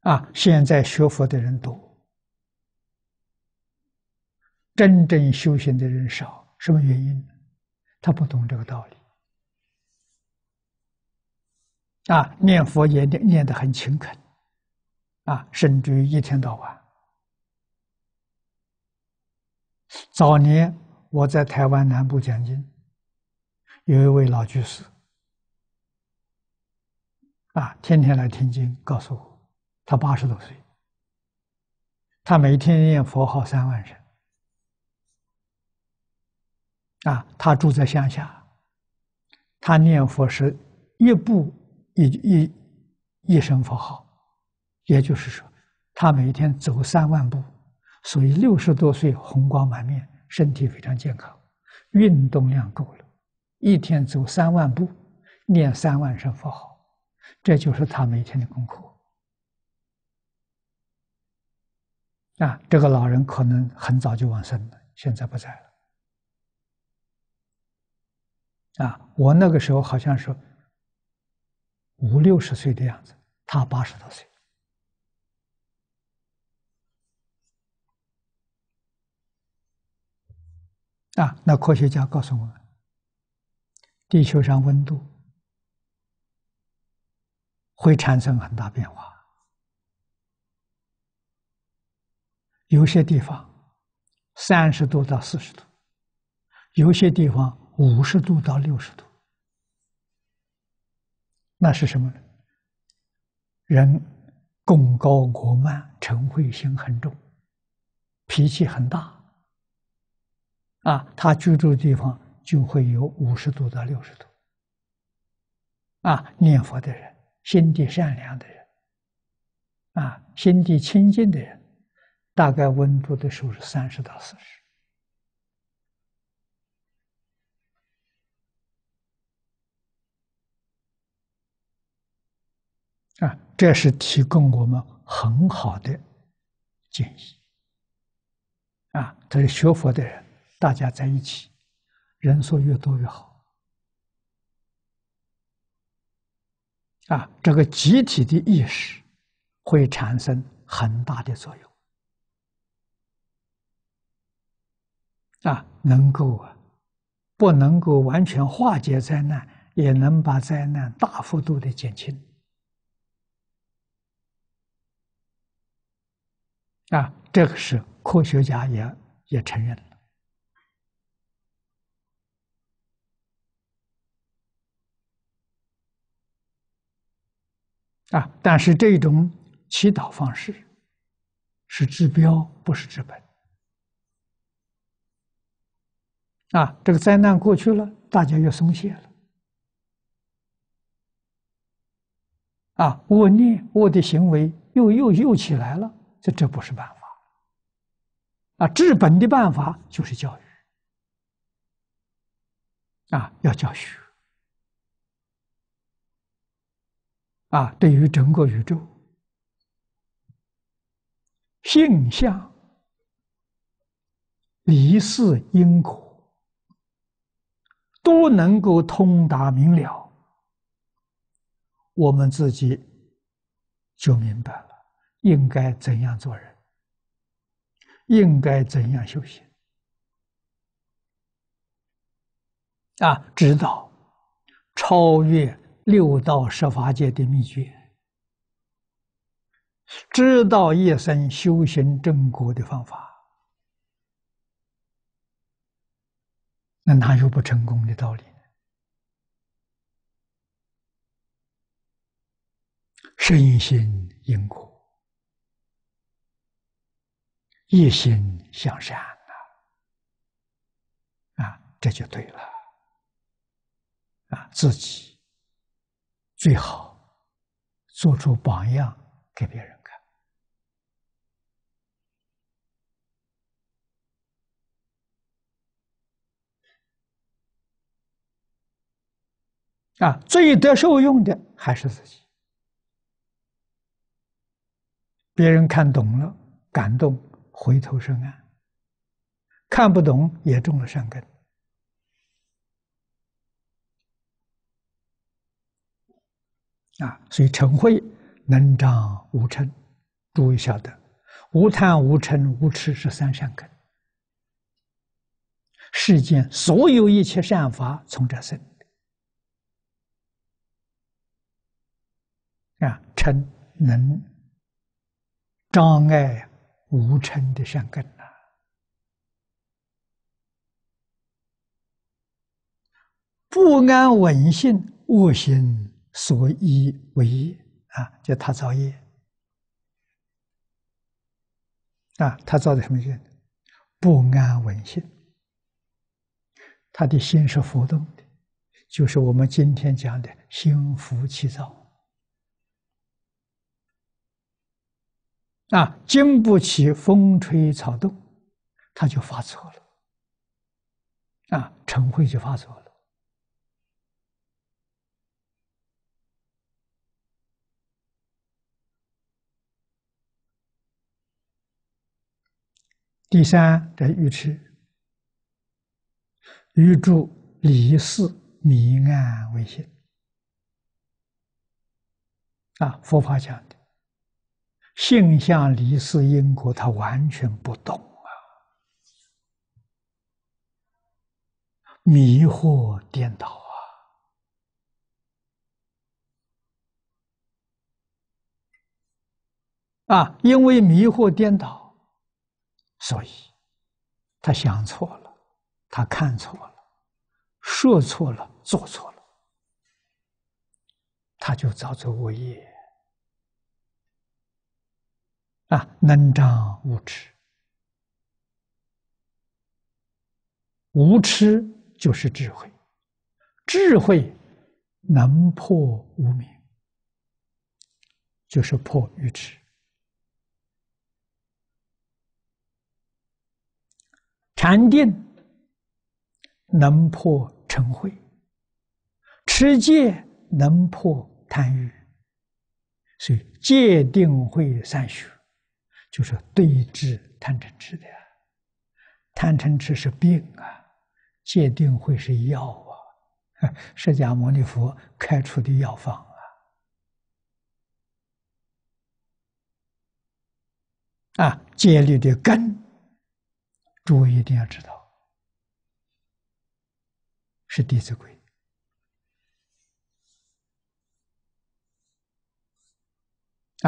啊，现在学佛的人多。真正修行的人少，什么原因？他不懂这个道理啊！念佛也念念得很勤恳啊，甚至于一天到晚。早年我在台湾南部讲经，有一位老居士啊，天天来听经，告诉我，他八十多岁，他每天念佛号三万声。啊，他住在乡下。他念佛是一步一一一声佛号，也就是说，他每天走三万步，所以六十多岁红光满面，身体非常健康，运动量够了，一天走三万步，念三万声佛号，这就是他每天的功课。啊，这个老人可能很早就往生了，现在不在了。啊，我那个时候好像是五六十岁的样子，他八十多岁。啊，那科学家告诉我们，地球上温度会产生很大变化，有些地方三十度到四十度，有些地方。五十度到六十度，那是什么呢？人功高国慢，尘慧心很重，脾气很大，啊，他居住的地方就会有五十度到六十度。啊，念佛的人，心地善良的人，啊，心地清净的人，大概温度的时候是三十到四十。啊，这是提供我们很好的建议。啊，这是学佛的人，大家在一起，人数越多越好。啊，这个集体的意识会产生很大的作用。啊，能够啊，不能够完全化解灾难，也能把灾难大幅度的减轻。啊，这个是科学家也也承认了。啊，但是这种祈祷方式是治标，不是治本。啊，这个灾难过去了，大家又松懈了。啊，我念、我的行为又又又起来了。这这不是办法啊！治本的办法就是教育啊，要教学啊。对于整个宇宙、性相、离世因果，都能够通达明了，我们自己就明白。应该怎样做人？应该怎样修行？啊，知道超越六道十法界的秘诀，知道一生修行正果的方法，那哪有不成功的道理？身心因果。一心向善呐，啊，这就对了，啊，自己最好做出榜样给别人看，啊，最得受用的还是自己，别人看懂了，感动。回头是岸，看不懂也中了善根。啊，所以成慧能长无嗔，诸位晓得，无贪无嗔无痴是三善根。世间所有一切善法从这生的啊，嗔能障碍。啊，无尘的善根呐，不安稳性恶行所依为啊，叫他造业啊，他造的什么业？不安稳性，他的心是浮动的，就是我们今天讲的心浮气躁。啊，经不起风吹草动，他就发错了。啊，陈慧就发错了。第三，在浴池，浴注离世迷暗为险。啊，佛法讲的。性相离是因果，他完全不懂啊！迷惑颠倒啊！啊，因为迷惑颠倒，所以他想错了，他看错了，说错了，做错了，他就造作恶业。啊，能长无耻。无痴就是智慧，智慧能破无明，就是破愚痴。禅定能破尘慧，持戒能破贪欲，所以戒定慧三学。就是对治贪嗔痴的，贪嗔痴是病啊，戒定慧是药啊，释迦牟尼佛开出的药方啊，啊，戒律的根，诸位一定要知道，是《弟子规》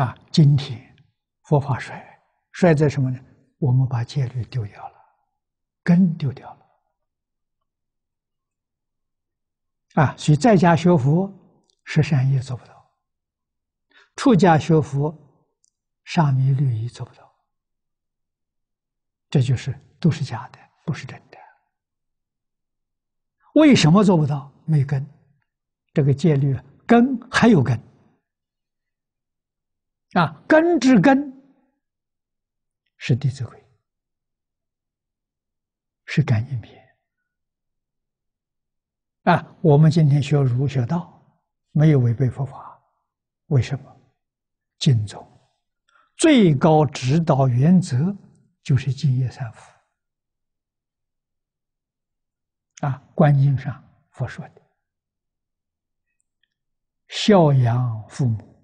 啊，今天佛法说。衰在什么呢？我们把戒律丢掉了，根丢掉了。啊，所以在家学佛十善也做不到，出家学佛，沙弥律仪做不到，这就是都是假的，不是真的。为什么做不到？没根，这个戒律根还有根啊，根之根。是《弟子规》，是《感应篇》啊。我们今天学儒学道，没有违背佛法，为什么？敬宗，最高指导原则就是敬业三福啊。《观经》上佛说的：“孝养父母，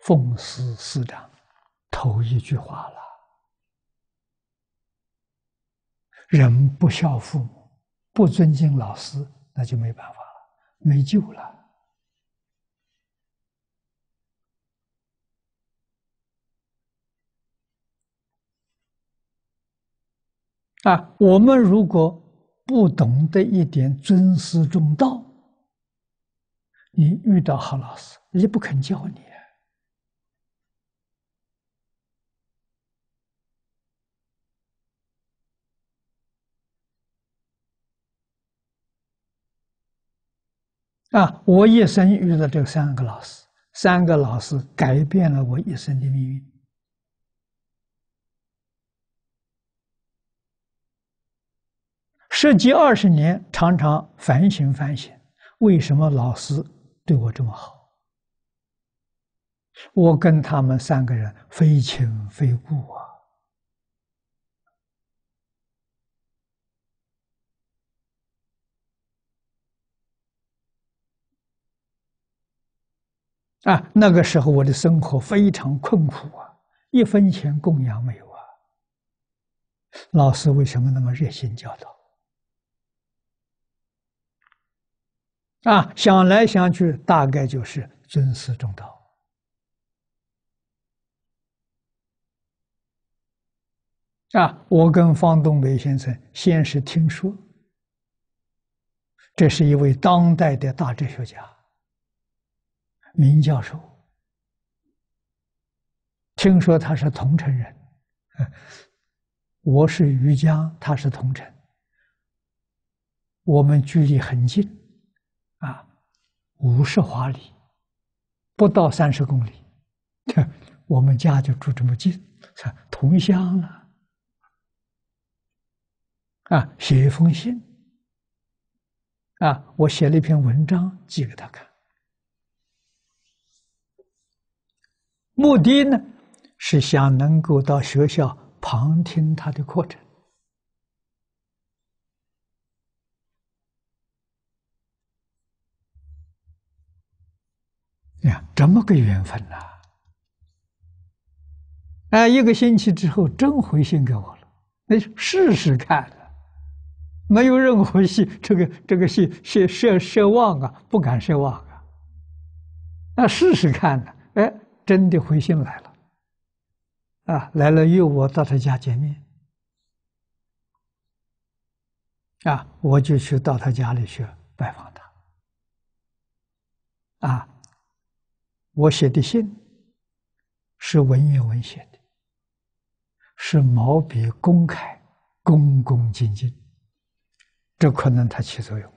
奉师师长”，头一句话了。人不孝父母，不尊敬老师，那就没办法了，没救了。啊，我们如果不懂得一点尊师重道，你遇到好老师，人家不肯教你。啊！我一生遇到这三个老师，三个老师改变了我一生的命运。涉及二十年，常常反省反省，为什么老师对我这么好？我跟他们三个人非亲非故啊。啊，那个时候我的生活非常困苦啊，一分钱供养没有啊。老师为什么那么热心教导？啊，想来想去，大概就是尊师重道。啊，我跟方东美先生先是听说，这是一位当代的大哲学家。明教授，听说他是桐城人，我是余江，他是桐城，我们距离很近，啊，五十华里，不到三十公里，我们家就住这么近，同乡了，啊，写一封信，啊，我写了一篇文章寄给他看。目的呢，是想能够到学校旁听他的课程。呀，这么个缘分呐！哎，一个星期之后，真回信给我了。那试试看，没有任何信，这个这个信，信奢奢望啊，不敢奢望啊。那试试看呢？哎。真的回信来了，啊，来了又我到他家见面，啊，我就去到他家里去拜访他，啊，我写的信是文言文写的，是毛笔公楷，恭恭敬敬，这可能他起作用。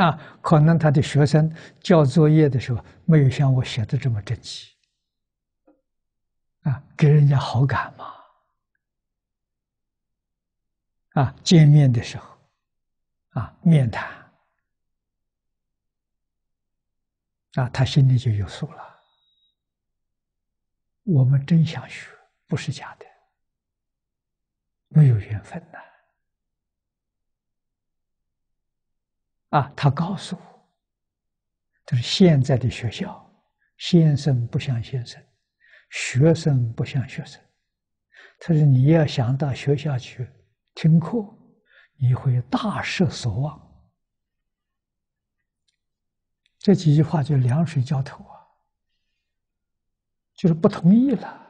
啊，可能他的学生交作业的时候没有像我写的这么整齐，啊，给人家好感嘛，啊，见面的时候，啊，面谈，啊，他心里就有数了。我们真想学，不是假的，没有缘分的。啊，他告诉我，就是现在的学校，先生不像先生，学生不像学生。他说：“你要想到学校去听课，你会大失所望。”这几句话就凉水浇头啊，就是不同意了。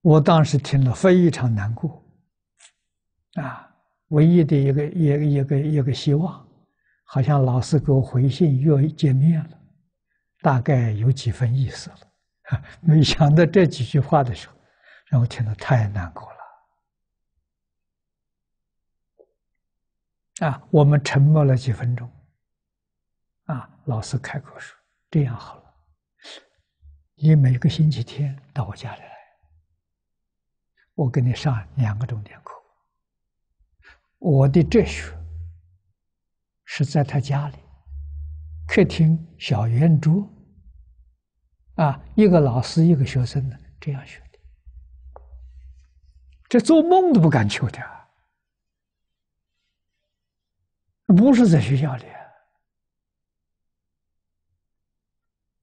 我当时听了非常难过，啊。唯一的一个一个一个一个希望，好像老师给我回信，又要见面了，大概有几分意思了。没想到这几句话的时候，让我听得太难过了。啊，我们沉默了几分钟。啊，老师开口说：“这样好了，你每个星期天到我家里来，我给你上两个重点课。”我的哲学是在他家里客厅小圆桌，啊，一个老师一个学生的这样学的，这做梦都不敢求的，不是在学校里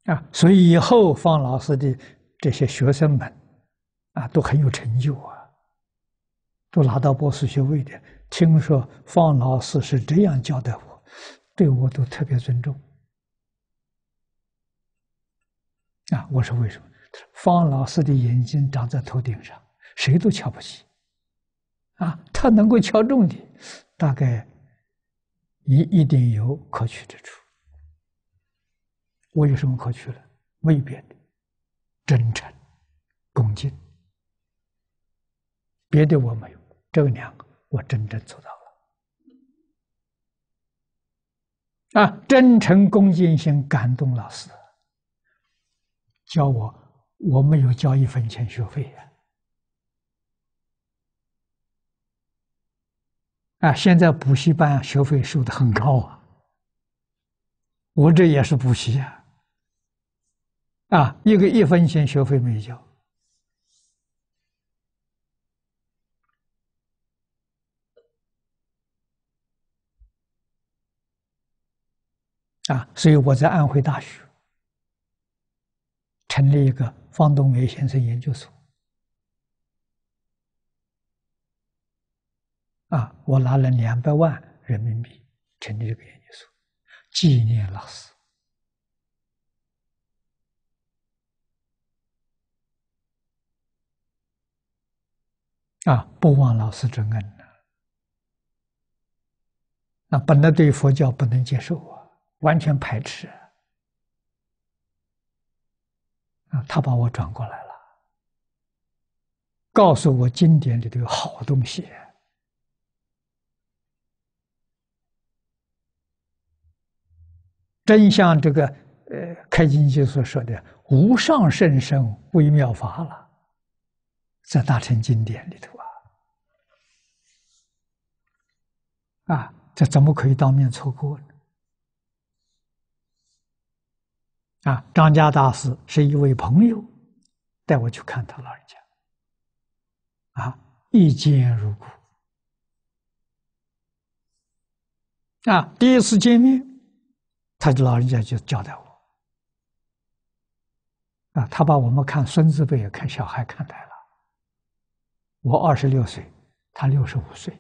啊，所以以后方老师的这些学生们啊都很有成就啊，都拿到博士学位的。听说方老师是这样教导我，对我都特别尊重。啊，我说为什么？方老师的眼睛长在头顶上，谁都瞧不起。啊，他能够瞧中的，大概一一定有可取之处。我有什么可取了？没别的，真诚、恭敬，别的我没有，这两个。我真正做到了啊！真诚恭敬心感动老师，教我我没有交一分钱学费呀！啊，现在补习班学费收的很高啊，我这也是补习啊！啊，一个一分钱学费没交。啊，所以我在安徽大学成立一个方东梅先生研究所。啊，我拿了两百万人民币成立这个研究所，纪念老师，啊，不忘老师之恩呐。那本来对佛教不能接受啊。完全排斥啊！他把我转过来了，告诉我经典里头有好东西，真像这个呃《开经记》所说的“无上甚深微妙法”了，在大乘经典里头啊，啊，这怎么可以当面错过呢？啊，张家大师是一位朋友，带我去看他老人家。啊，一见如故。啊，第一次见面，他的老人家就交代我，啊，他把我们看孙子辈，看小孩看待了。我二十六岁，他六十五岁。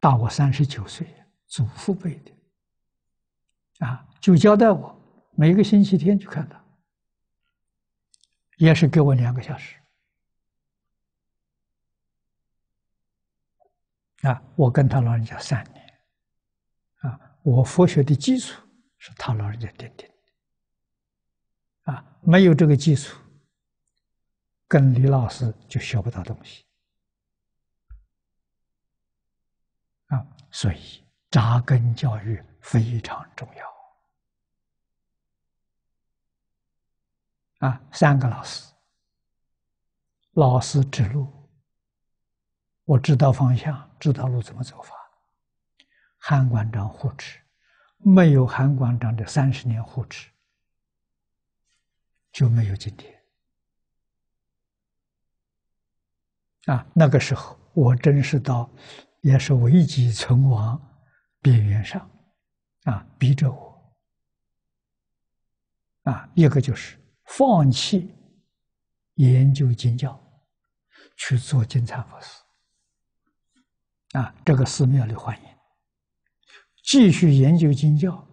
大我三十九岁，祖父辈的，啊，就交代我每个星期天去看他，也是给我两个小时。啊，我跟他老人家三年，啊，我佛学的基础是他老人家奠定的，啊，没有这个基础，跟李老师就学不到东西。所以，扎根教育非常重要。啊，三个老师，老师指路，我知道方向，知道路怎么走法。韩馆长护持，没有韩馆长的三十年护持，就没有今天。啊，那个时候我真是到。也是危急存亡边缘上，啊，逼着我，啊，一个就是放弃研究经教，去做金蝉佛寺，啊，这个寺庙里欢迎；继续研究经教，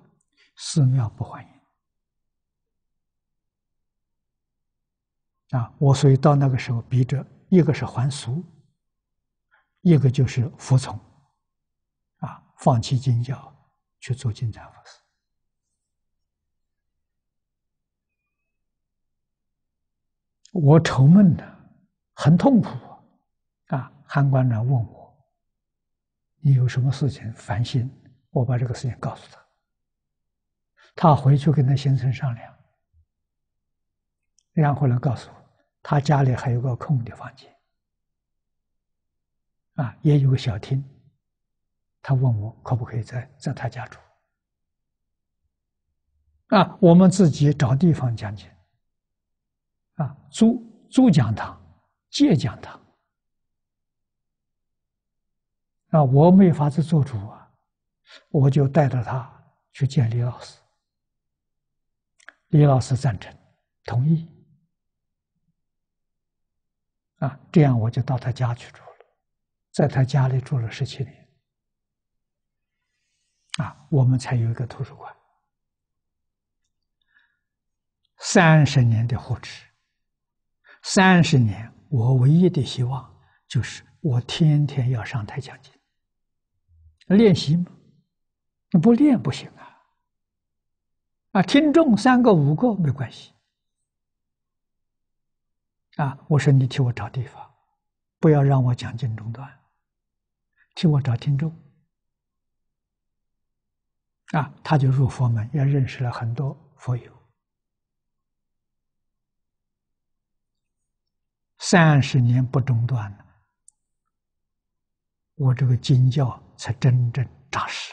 寺庙不欢迎。啊，我所以到那个时候逼着，一个是还俗。一个就是服从，啊，放弃经教，去做金蝉法师。我愁闷的很痛苦啊！啊，韩馆长问我，你有什么事情烦心？我把这个事情告诉他，他回去跟他先生商量，然后呢告诉我，他家里还有个空的房间。啊，也有个小厅。他问我可不可以在在他家住。啊，我们自己找地方讲解。啊，租租讲堂，借讲堂。啊，我没法子做主啊，我就带着他去见李老师。李老师赞成，同意。啊，这样我就到他家去住。在他家里住了十七年，啊，我们才有一个图书馆。三十年的护持，三十年，我唯一的希望就是我天天要上台讲经。练习嘛，不练不行啊！啊，听众三个五个没关系，啊，我说你替我找地方，不要让我讲经中断。替我找听众啊，他就入佛门，也认识了很多佛友，三十年不中断了，我这个经教才真正扎实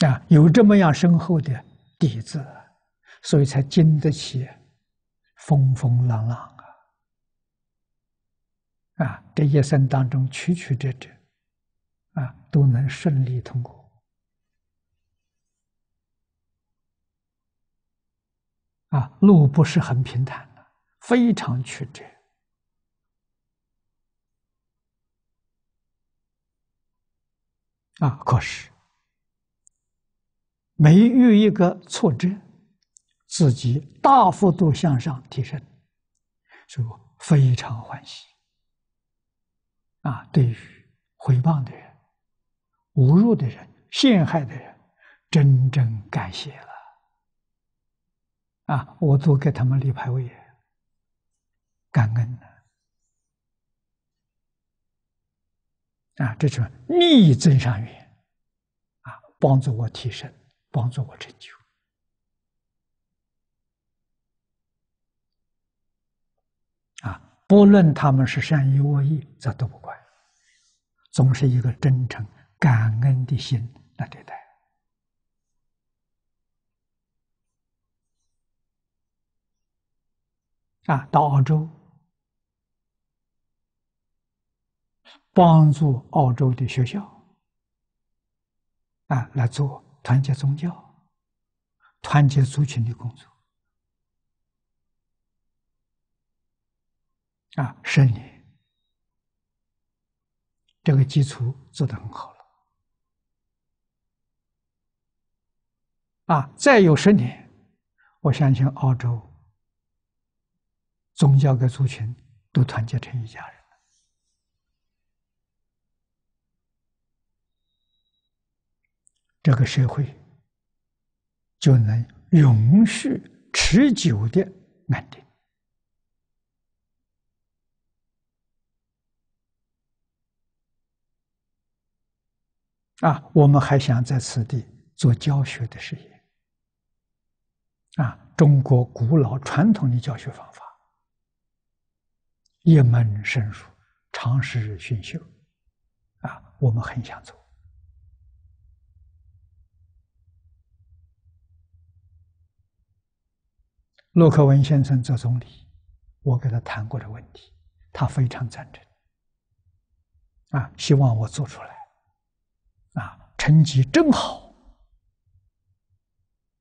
了啊，有这么样深厚的。底子，所以才经得起风风浪浪啊！啊，这一生当中曲曲折折，啊，都能顺利通过。啊，路不是很平坦的，非常曲折。啊，可是。没遇一个挫折，自己大幅度向上提升，所以我非常欢喜。啊，对于诽谤的人、侮辱的人、陷害的人，真正感谢了。啊，我都给他们立牌位，感恩的。啊，这是逆增上缘，啊，帮助我提升。帮助我成就啊！不论他们是善意恶意，这都不管，总是一个真诚感恩的心来对待啊。到澳洲帮助澳洲的学校啊，来做。团结宗教、团结族群的工作，啊，十年，这个基础做得很好了。啊，再有十年，我相信澳洲宗教跟族群都团结成一家人。这个社会就能永续、持久的安定啊！我们还想在此地做教学的事业啊！中国古老传统的教学方法，一门深入，长时熏修啊！我们很想做。洛克文先生做总理，我给他谈过的问题，他非常赞成。啊，希望我做出来，啊，成绩正好，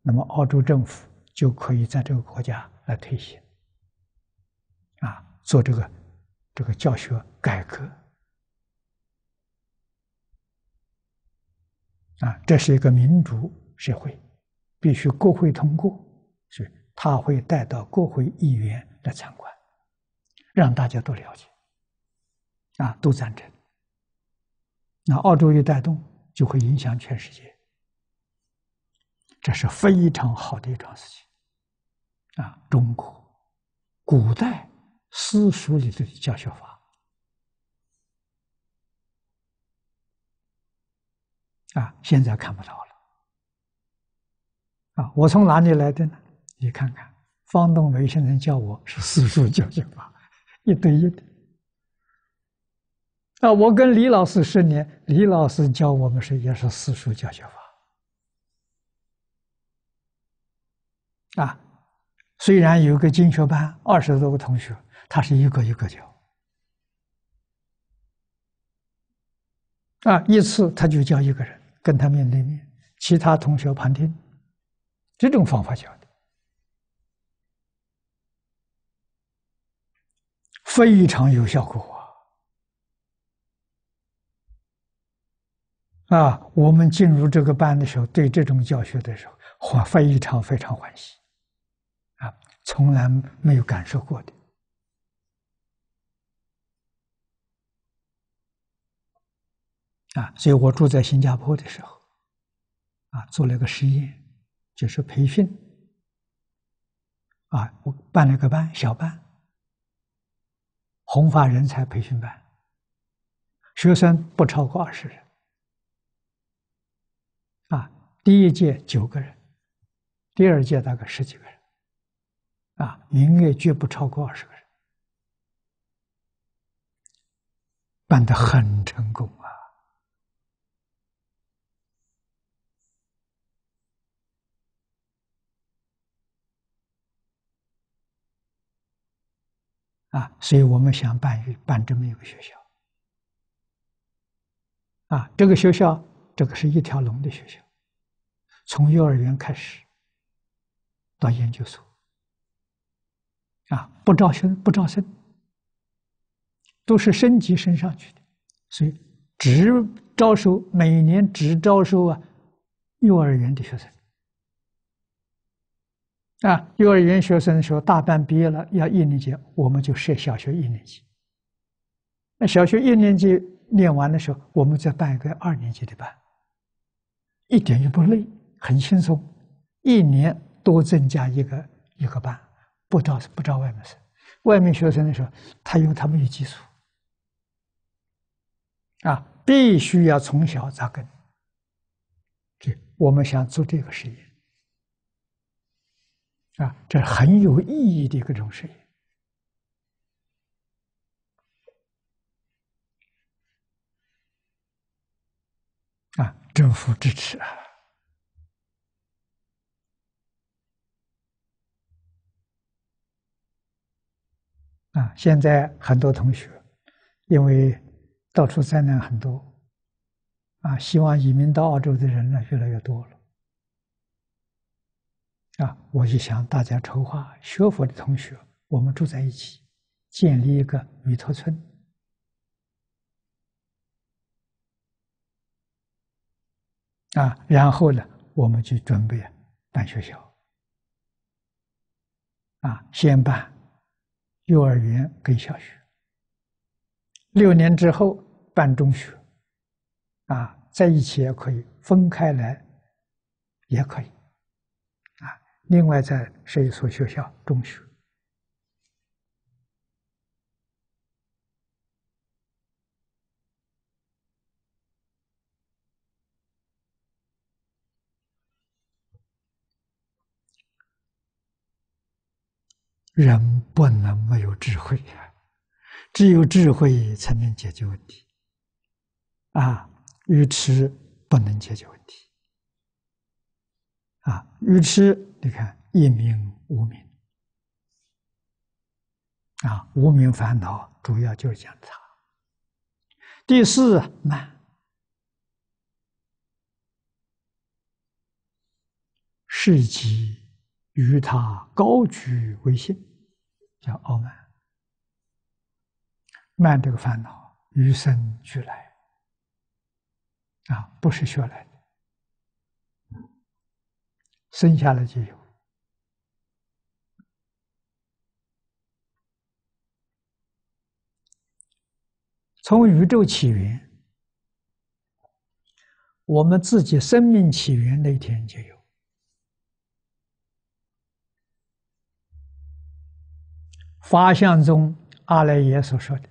那么澳洲政府就可以在这个国家来推行，啊，做这个这个教学改革，啊，这是一个民主社会，必须国会通过是。他会带到国会议员来参观，让大家都了解，啊，都赞成。那澳洲一带动，就会影响全世界，这是非常好的一桩事情，啊，中国，古代私塾里的教学法，啊，现在看不到了，啊，我从哪里来的呢？你看看，方东梅先生教我是四书教学法，一对一的。啊，我跟李老师十年，李老师教我们是也是私塾教学法，啊，虽然有个精学班，二十多个同学，他是一个一个教，啊，一次他就教一个人，跟他面对面，其他同学旁听，这种方法教的。非常有效果啊！啊，我们进入这个班的时候，对这种教学的时候欢非常非常欢喜，啊，从来没有感受过的，啊，所以我住在新加坡的时候，啊，做了个实验，就是培训，啊，我办了个班，小班。宏发人才培训班，学生不超过二十人。啊，第一届九个人，第二届大概十几个人。啊，营业绝不超过二十个人，办的很成功啊。啊，所以我们想办一办这么一个学校。啊，这个学校这个是一条龙的学校，从幼儿园开始到研究所。啊，不招生不招生，都是升级升上去的，所以只招收每年只招收啊幼儿园的学生。啊，幼儿园学生的时候，大班毕业了要一年级，我们就设小学一年级。那小学一年级念完的时候，我们再办一个二年级的班，一点也不累，很轻松，一年多增加一个一个班，不到不招外面生，外面学生的时候，他因为他们有基础。啊，必须要从小扎根，这我们想做这个实验。啊，这很有意义的各种事业啊，政府支持啊！啊，现在很多同学因为到处灾难很多，啊，希望移民到澳洲的人呢越来越多了。啊！我就想大家筹划学佛的同学，我们住在一起，建立一个委托村。啊，然后呢，我们去准备办学校。啊，先办幼儿园跟小学，六年之后办中学。啊，在一起也可以，分开来也可以。另外，在是一所学校中学，人不能没有智慧，只有智慧才能解决问题，啊，愚痴不能解决问题。啊，于是你看，一明无明，啊，无名烦恼主要就是讲茶。第四慢，是己与他高举为信，叫傲慢。慢这个烦恼与生俱来，啊，不是学来的。生下来就有，从宇宙起源，我们自己生命起源那天就有。法相中阿赖耶所说的，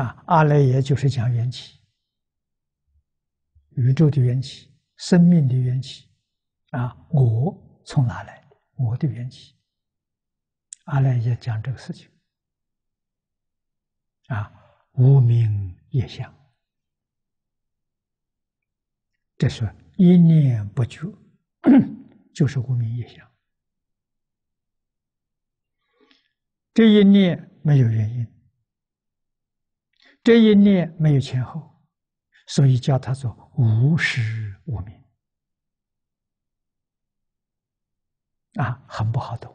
啊，阿赖耶就是讲缘起，宇宙的缘起。生命的缘起啊，我从哪来我的缘起，阿赖耶讲这个事情啊，无名也相，这是一念不绝，就是无名也相。这一念没有原因，这一念没有前后。所以叫他做无实无名，啊，很不好懂，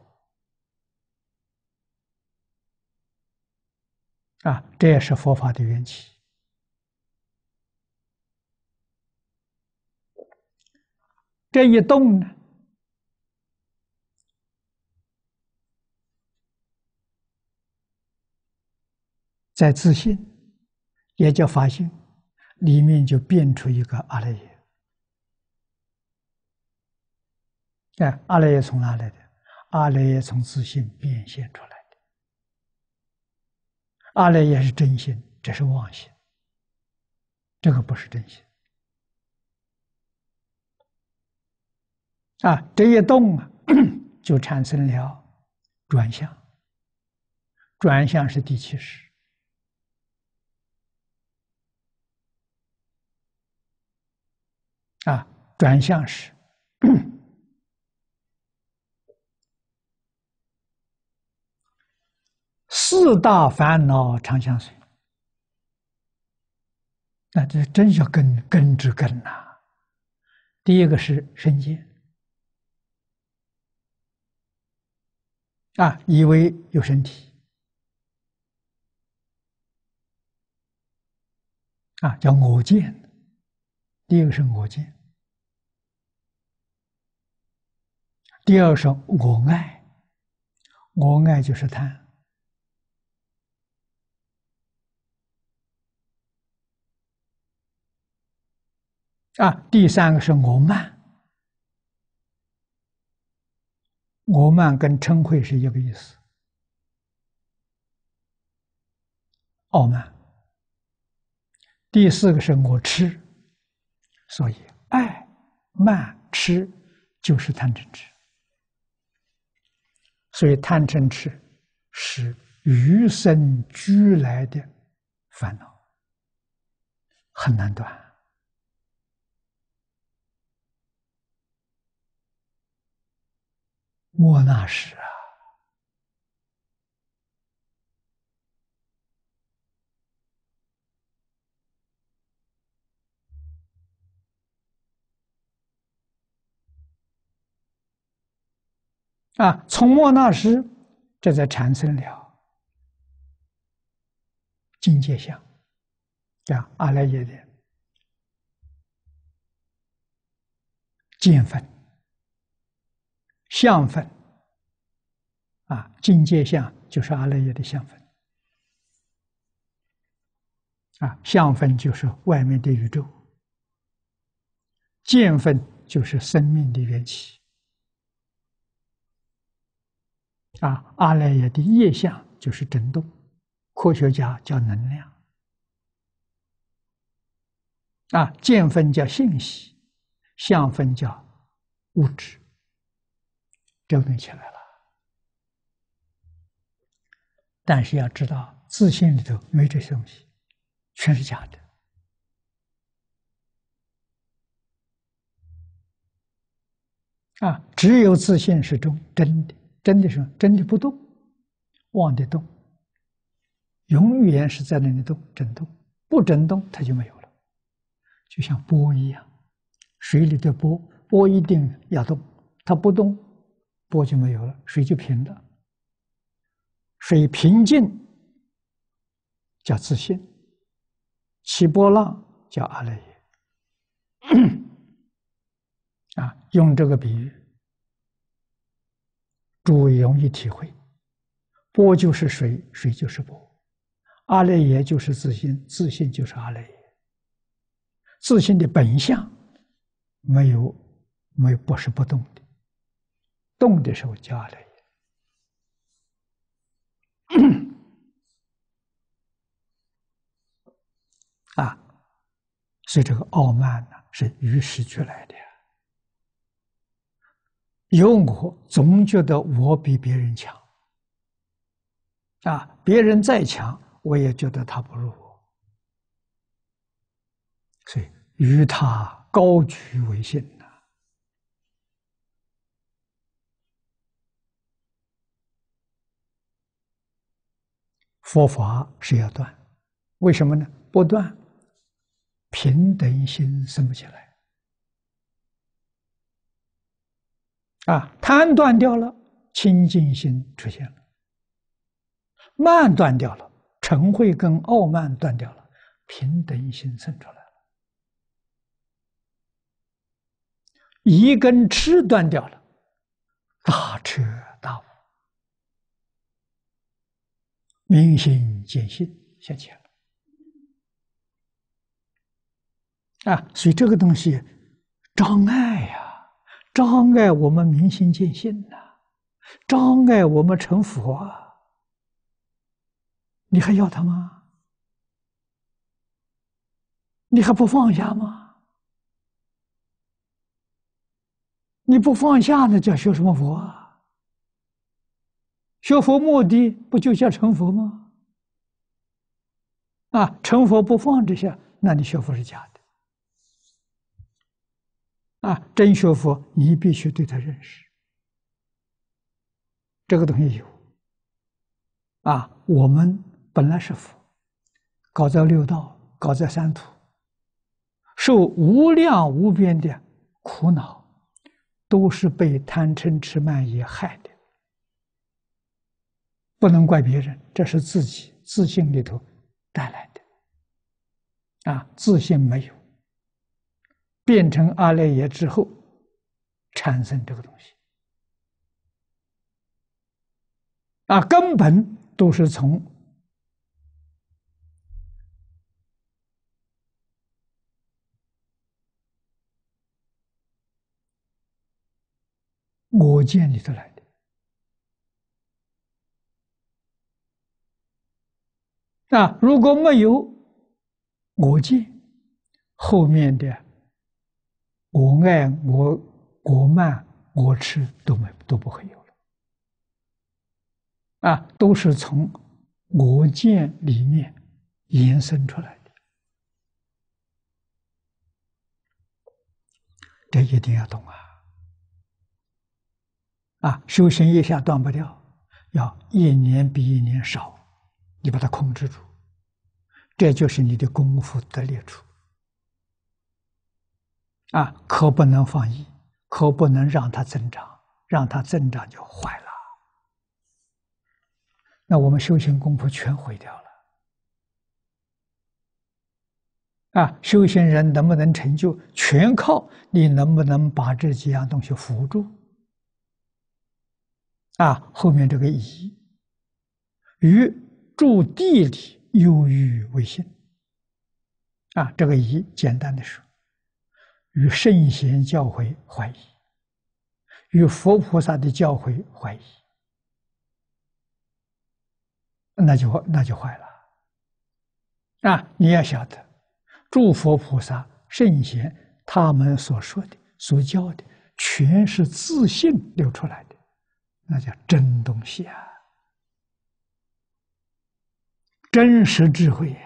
啊，这也是佛法的缘起。这一动呢，在自信，也叫发性。里面就变出一个阿赖耶。哎，阿赖耶从哪来的？阿赖耶从自性变现出来的。阿赖耶是真心，这是妄心，这个不是真心。啊，这一动啊，就产生了转向。转向是第七识。转向是四大烦恼，长相随。那这真叫根根之根呐！第一个是身见，啊，以为有身体，啊，叫我见；第一个是我见。第二是我爱，我爱就是贪。啊，第三个是我慢，我慢跟嗔恚是一个意思，傲慢。第四个是我吃，所以爱、慢、吃就是贪嗔痴。所以贪嗔痴是与生俱来的烦恼，很难断。莫那时啊。啊，从末那时，这才产生了境界相，叫阿赖耶的见分、相分。啊，境界相就是阿赖耶的相分，啊，相分就是外面的宇宙，见分就是生命的缘起。啊，阿赖耶的业相就是震动，科学家叫能量。啊，见分叫信息，相分叫物质，调动起来了。但是要知道，自信里头没这些东西，全是假的。啊，只有自信是中真的。真的是真的不动，望的动，永远是在那里动震动，不震动它就没有了，就像波一样，水里的波波一定要动，它不动波就没有了，水就平了，水平静叫自信，起波浪叫阿赖耶，啊，用这个比喻。诸位容易体会，波就是水，水就是波；阿赖耶就是自信，自信就是阿赖耶。自信的本相，没有，没有不是不动的，动的时候赖耶。啊，所以这个傲慢呢，是与时俱来的。有我，总觉得我比别人强，啊！别人再强，我也觉得他不如我，所以与他高举为先呐。佛法是要断，为什么呢？不断，平等心生不起来。啊，贪断掉了，清净心出现了；慢断掉了，尘慧跟傲慢断掉了，平等心生出来了；一根痴断掉了，大彻大悟，明心见性现前了。啊，所以这个东西障碍呀。障碍我们明心见性呐，障碍我们成佛啊！你还要他吗？你还不放下吗？你不放下，那叫学什么佛啊？学佛目的不就叫成佛吗？啊，成佛不放这些，那你学佛是假的。啊，真学佛，你必须对他认识。这个东西有。啊，我们本来是佛，搞在六道，搞在三途，受无量无边的苦恼，都是被贪嗔痴慢疑害的，不能怪别人，这是自己自信里头带来的。啊，自信没有。变成阿赖耶之后，产生这个东西啊，根本都是从我见里头来的啊。如果没有我见，后面的。我爱我，我慢我痴都没都不会有了，啊，都是从我见里面延伸出来的，这一定要懂啊！啊，修行一下断不掉，要一年比一年少，你把它控制住，这就是你的功夫的列出。啊，可不能放逸，可不能让它增长，让它增长就坏了。那我们修行功夫全毁掉了。啊，修行人能不能成就，全靠你能不能把这几样东西扶住。啊，后面这个“以”，与住地里有余为先。啊，这个“以”，简单的说。与圣贤教诲怀疑，与佛菩萨的教诲怀疑，那就那就坏了。啊，你要晓得，诸佛菩萨、圣贤他们所说的、所教的，全是自信流出来的，那叫真东西啊，真实智慧。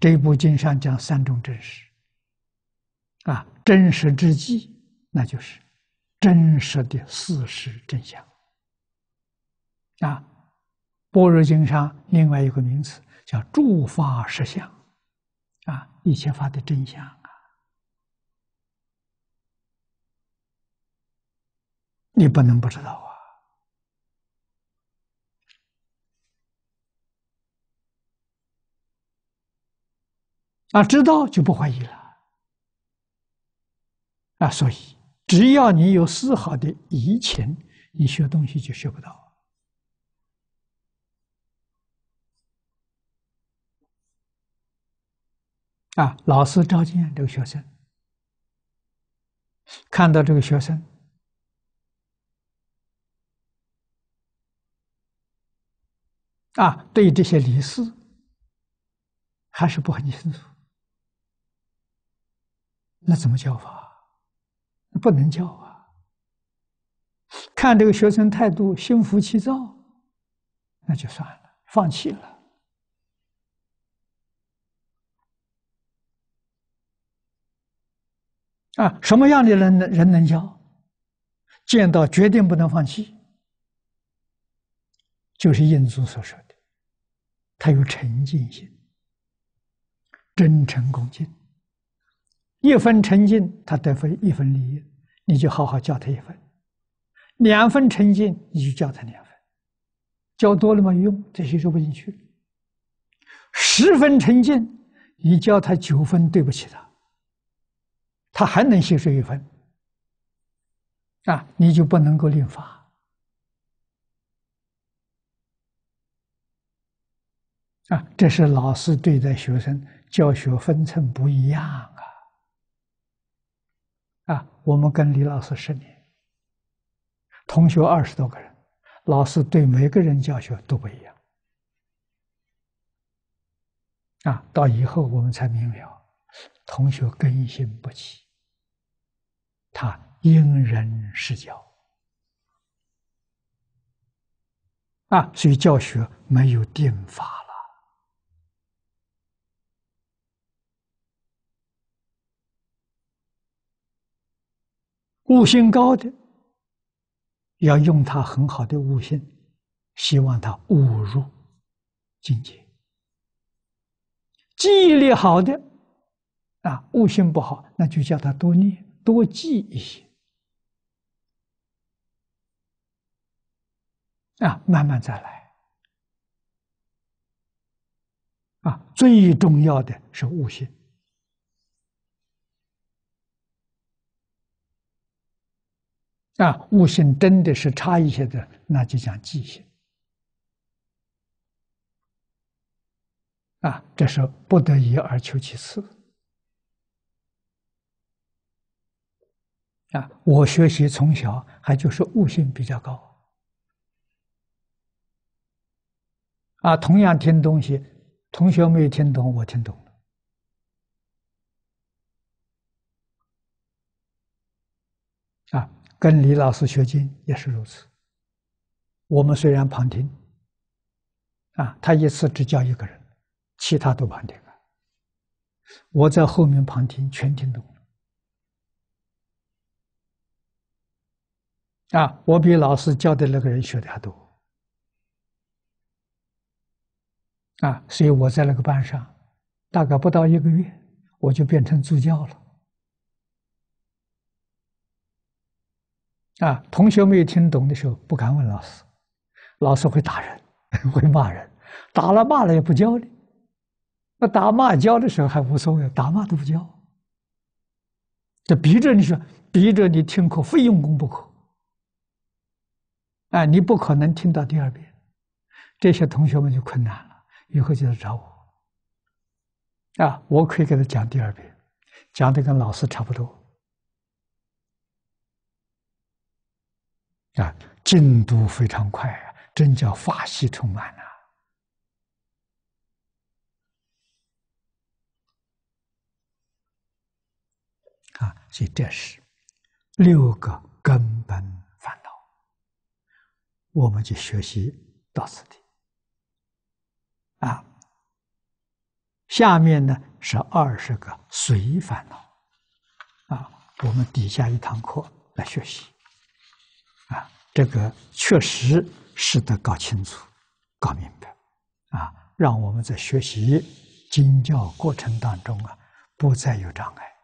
这部经上讲三种真实，啊，真实之际，那就是真实的事实真相。啊，《般若经》上另外一个名词叫诸法实相，啊，一切法的真相啊，你不能不知道啊。他知道就不怀疑了啊！所以，只要你有丝毫的疑情，你学东西就学不到啊。老师召见这个学生，看到这个学生啊，对这些历史还是不很清楚。那怎么教法？不能教啊！看这个学生态度，心浮气躁，那就算了，放弃了。啊，什么样的人能人能教？见到决定不能放弃，就是印祖所说的，他有沉浸心，真诚恭敬。一分诚静，他得分一分利益，你就好好教他一分；两分诚信，你就教他两分；教多了没用，这些收不进去。十分诚信，你教他九分，对不起他，他还能吸收一分啊！你就不能够令法啊！这是老师对待学生教学分寸不一样。啊，我们跟李老师十年，同学二十多个人，老师对每个人教学都不一样。啊，到以后我们才明了，同学更新不起，他因人施教，啊，所以教学没有定法了。悟性高的，要用他很好的悟性，希望他悟入境界。记忆力好的，啊，悟性不好，那就叫他多念、多记一些，啊，慢慢再来。啊，最重要的是悟性。啊，悟性真的是差一些的，那就讲记性。啊，这是不得已而求其次。啊，我学习从小还就是悟性比较高。啊，同样听东西，同学没有听懂，我听懂。跟李老师学经也是如此。我们虽然旁听，啊，他一次只教一个人，其他都旁听啊。我在后面旁听，全听懂了。啊，我比老师教的那个人学的还多。啊，所以我在那个班上，大概不到一个月，我就变成助教了。啊，同学们有听懂的时候不敢问老师，老师会打人，会骂人，打了骂了也不教你。那打骂教的时候还无所谓，打骂都不教。这逼着你说，逼着你听课，非用功不可。哎，你不可能听到第二遍，这些同学们就困难了，以后就来找我。啊，我可以给他讲第二遍，讲的跟老师差不多。啊，进度非常快啊，真叫法系充满了啊！所以这是六个根本烦恼，我们就学习到此地啊。下面呢是二十个随烦恼啊，我们底下一堂课来学习。这个确实，是得搞清楚、搞明白，啊，让我们在学习经教过程当中啊，不再有障碍。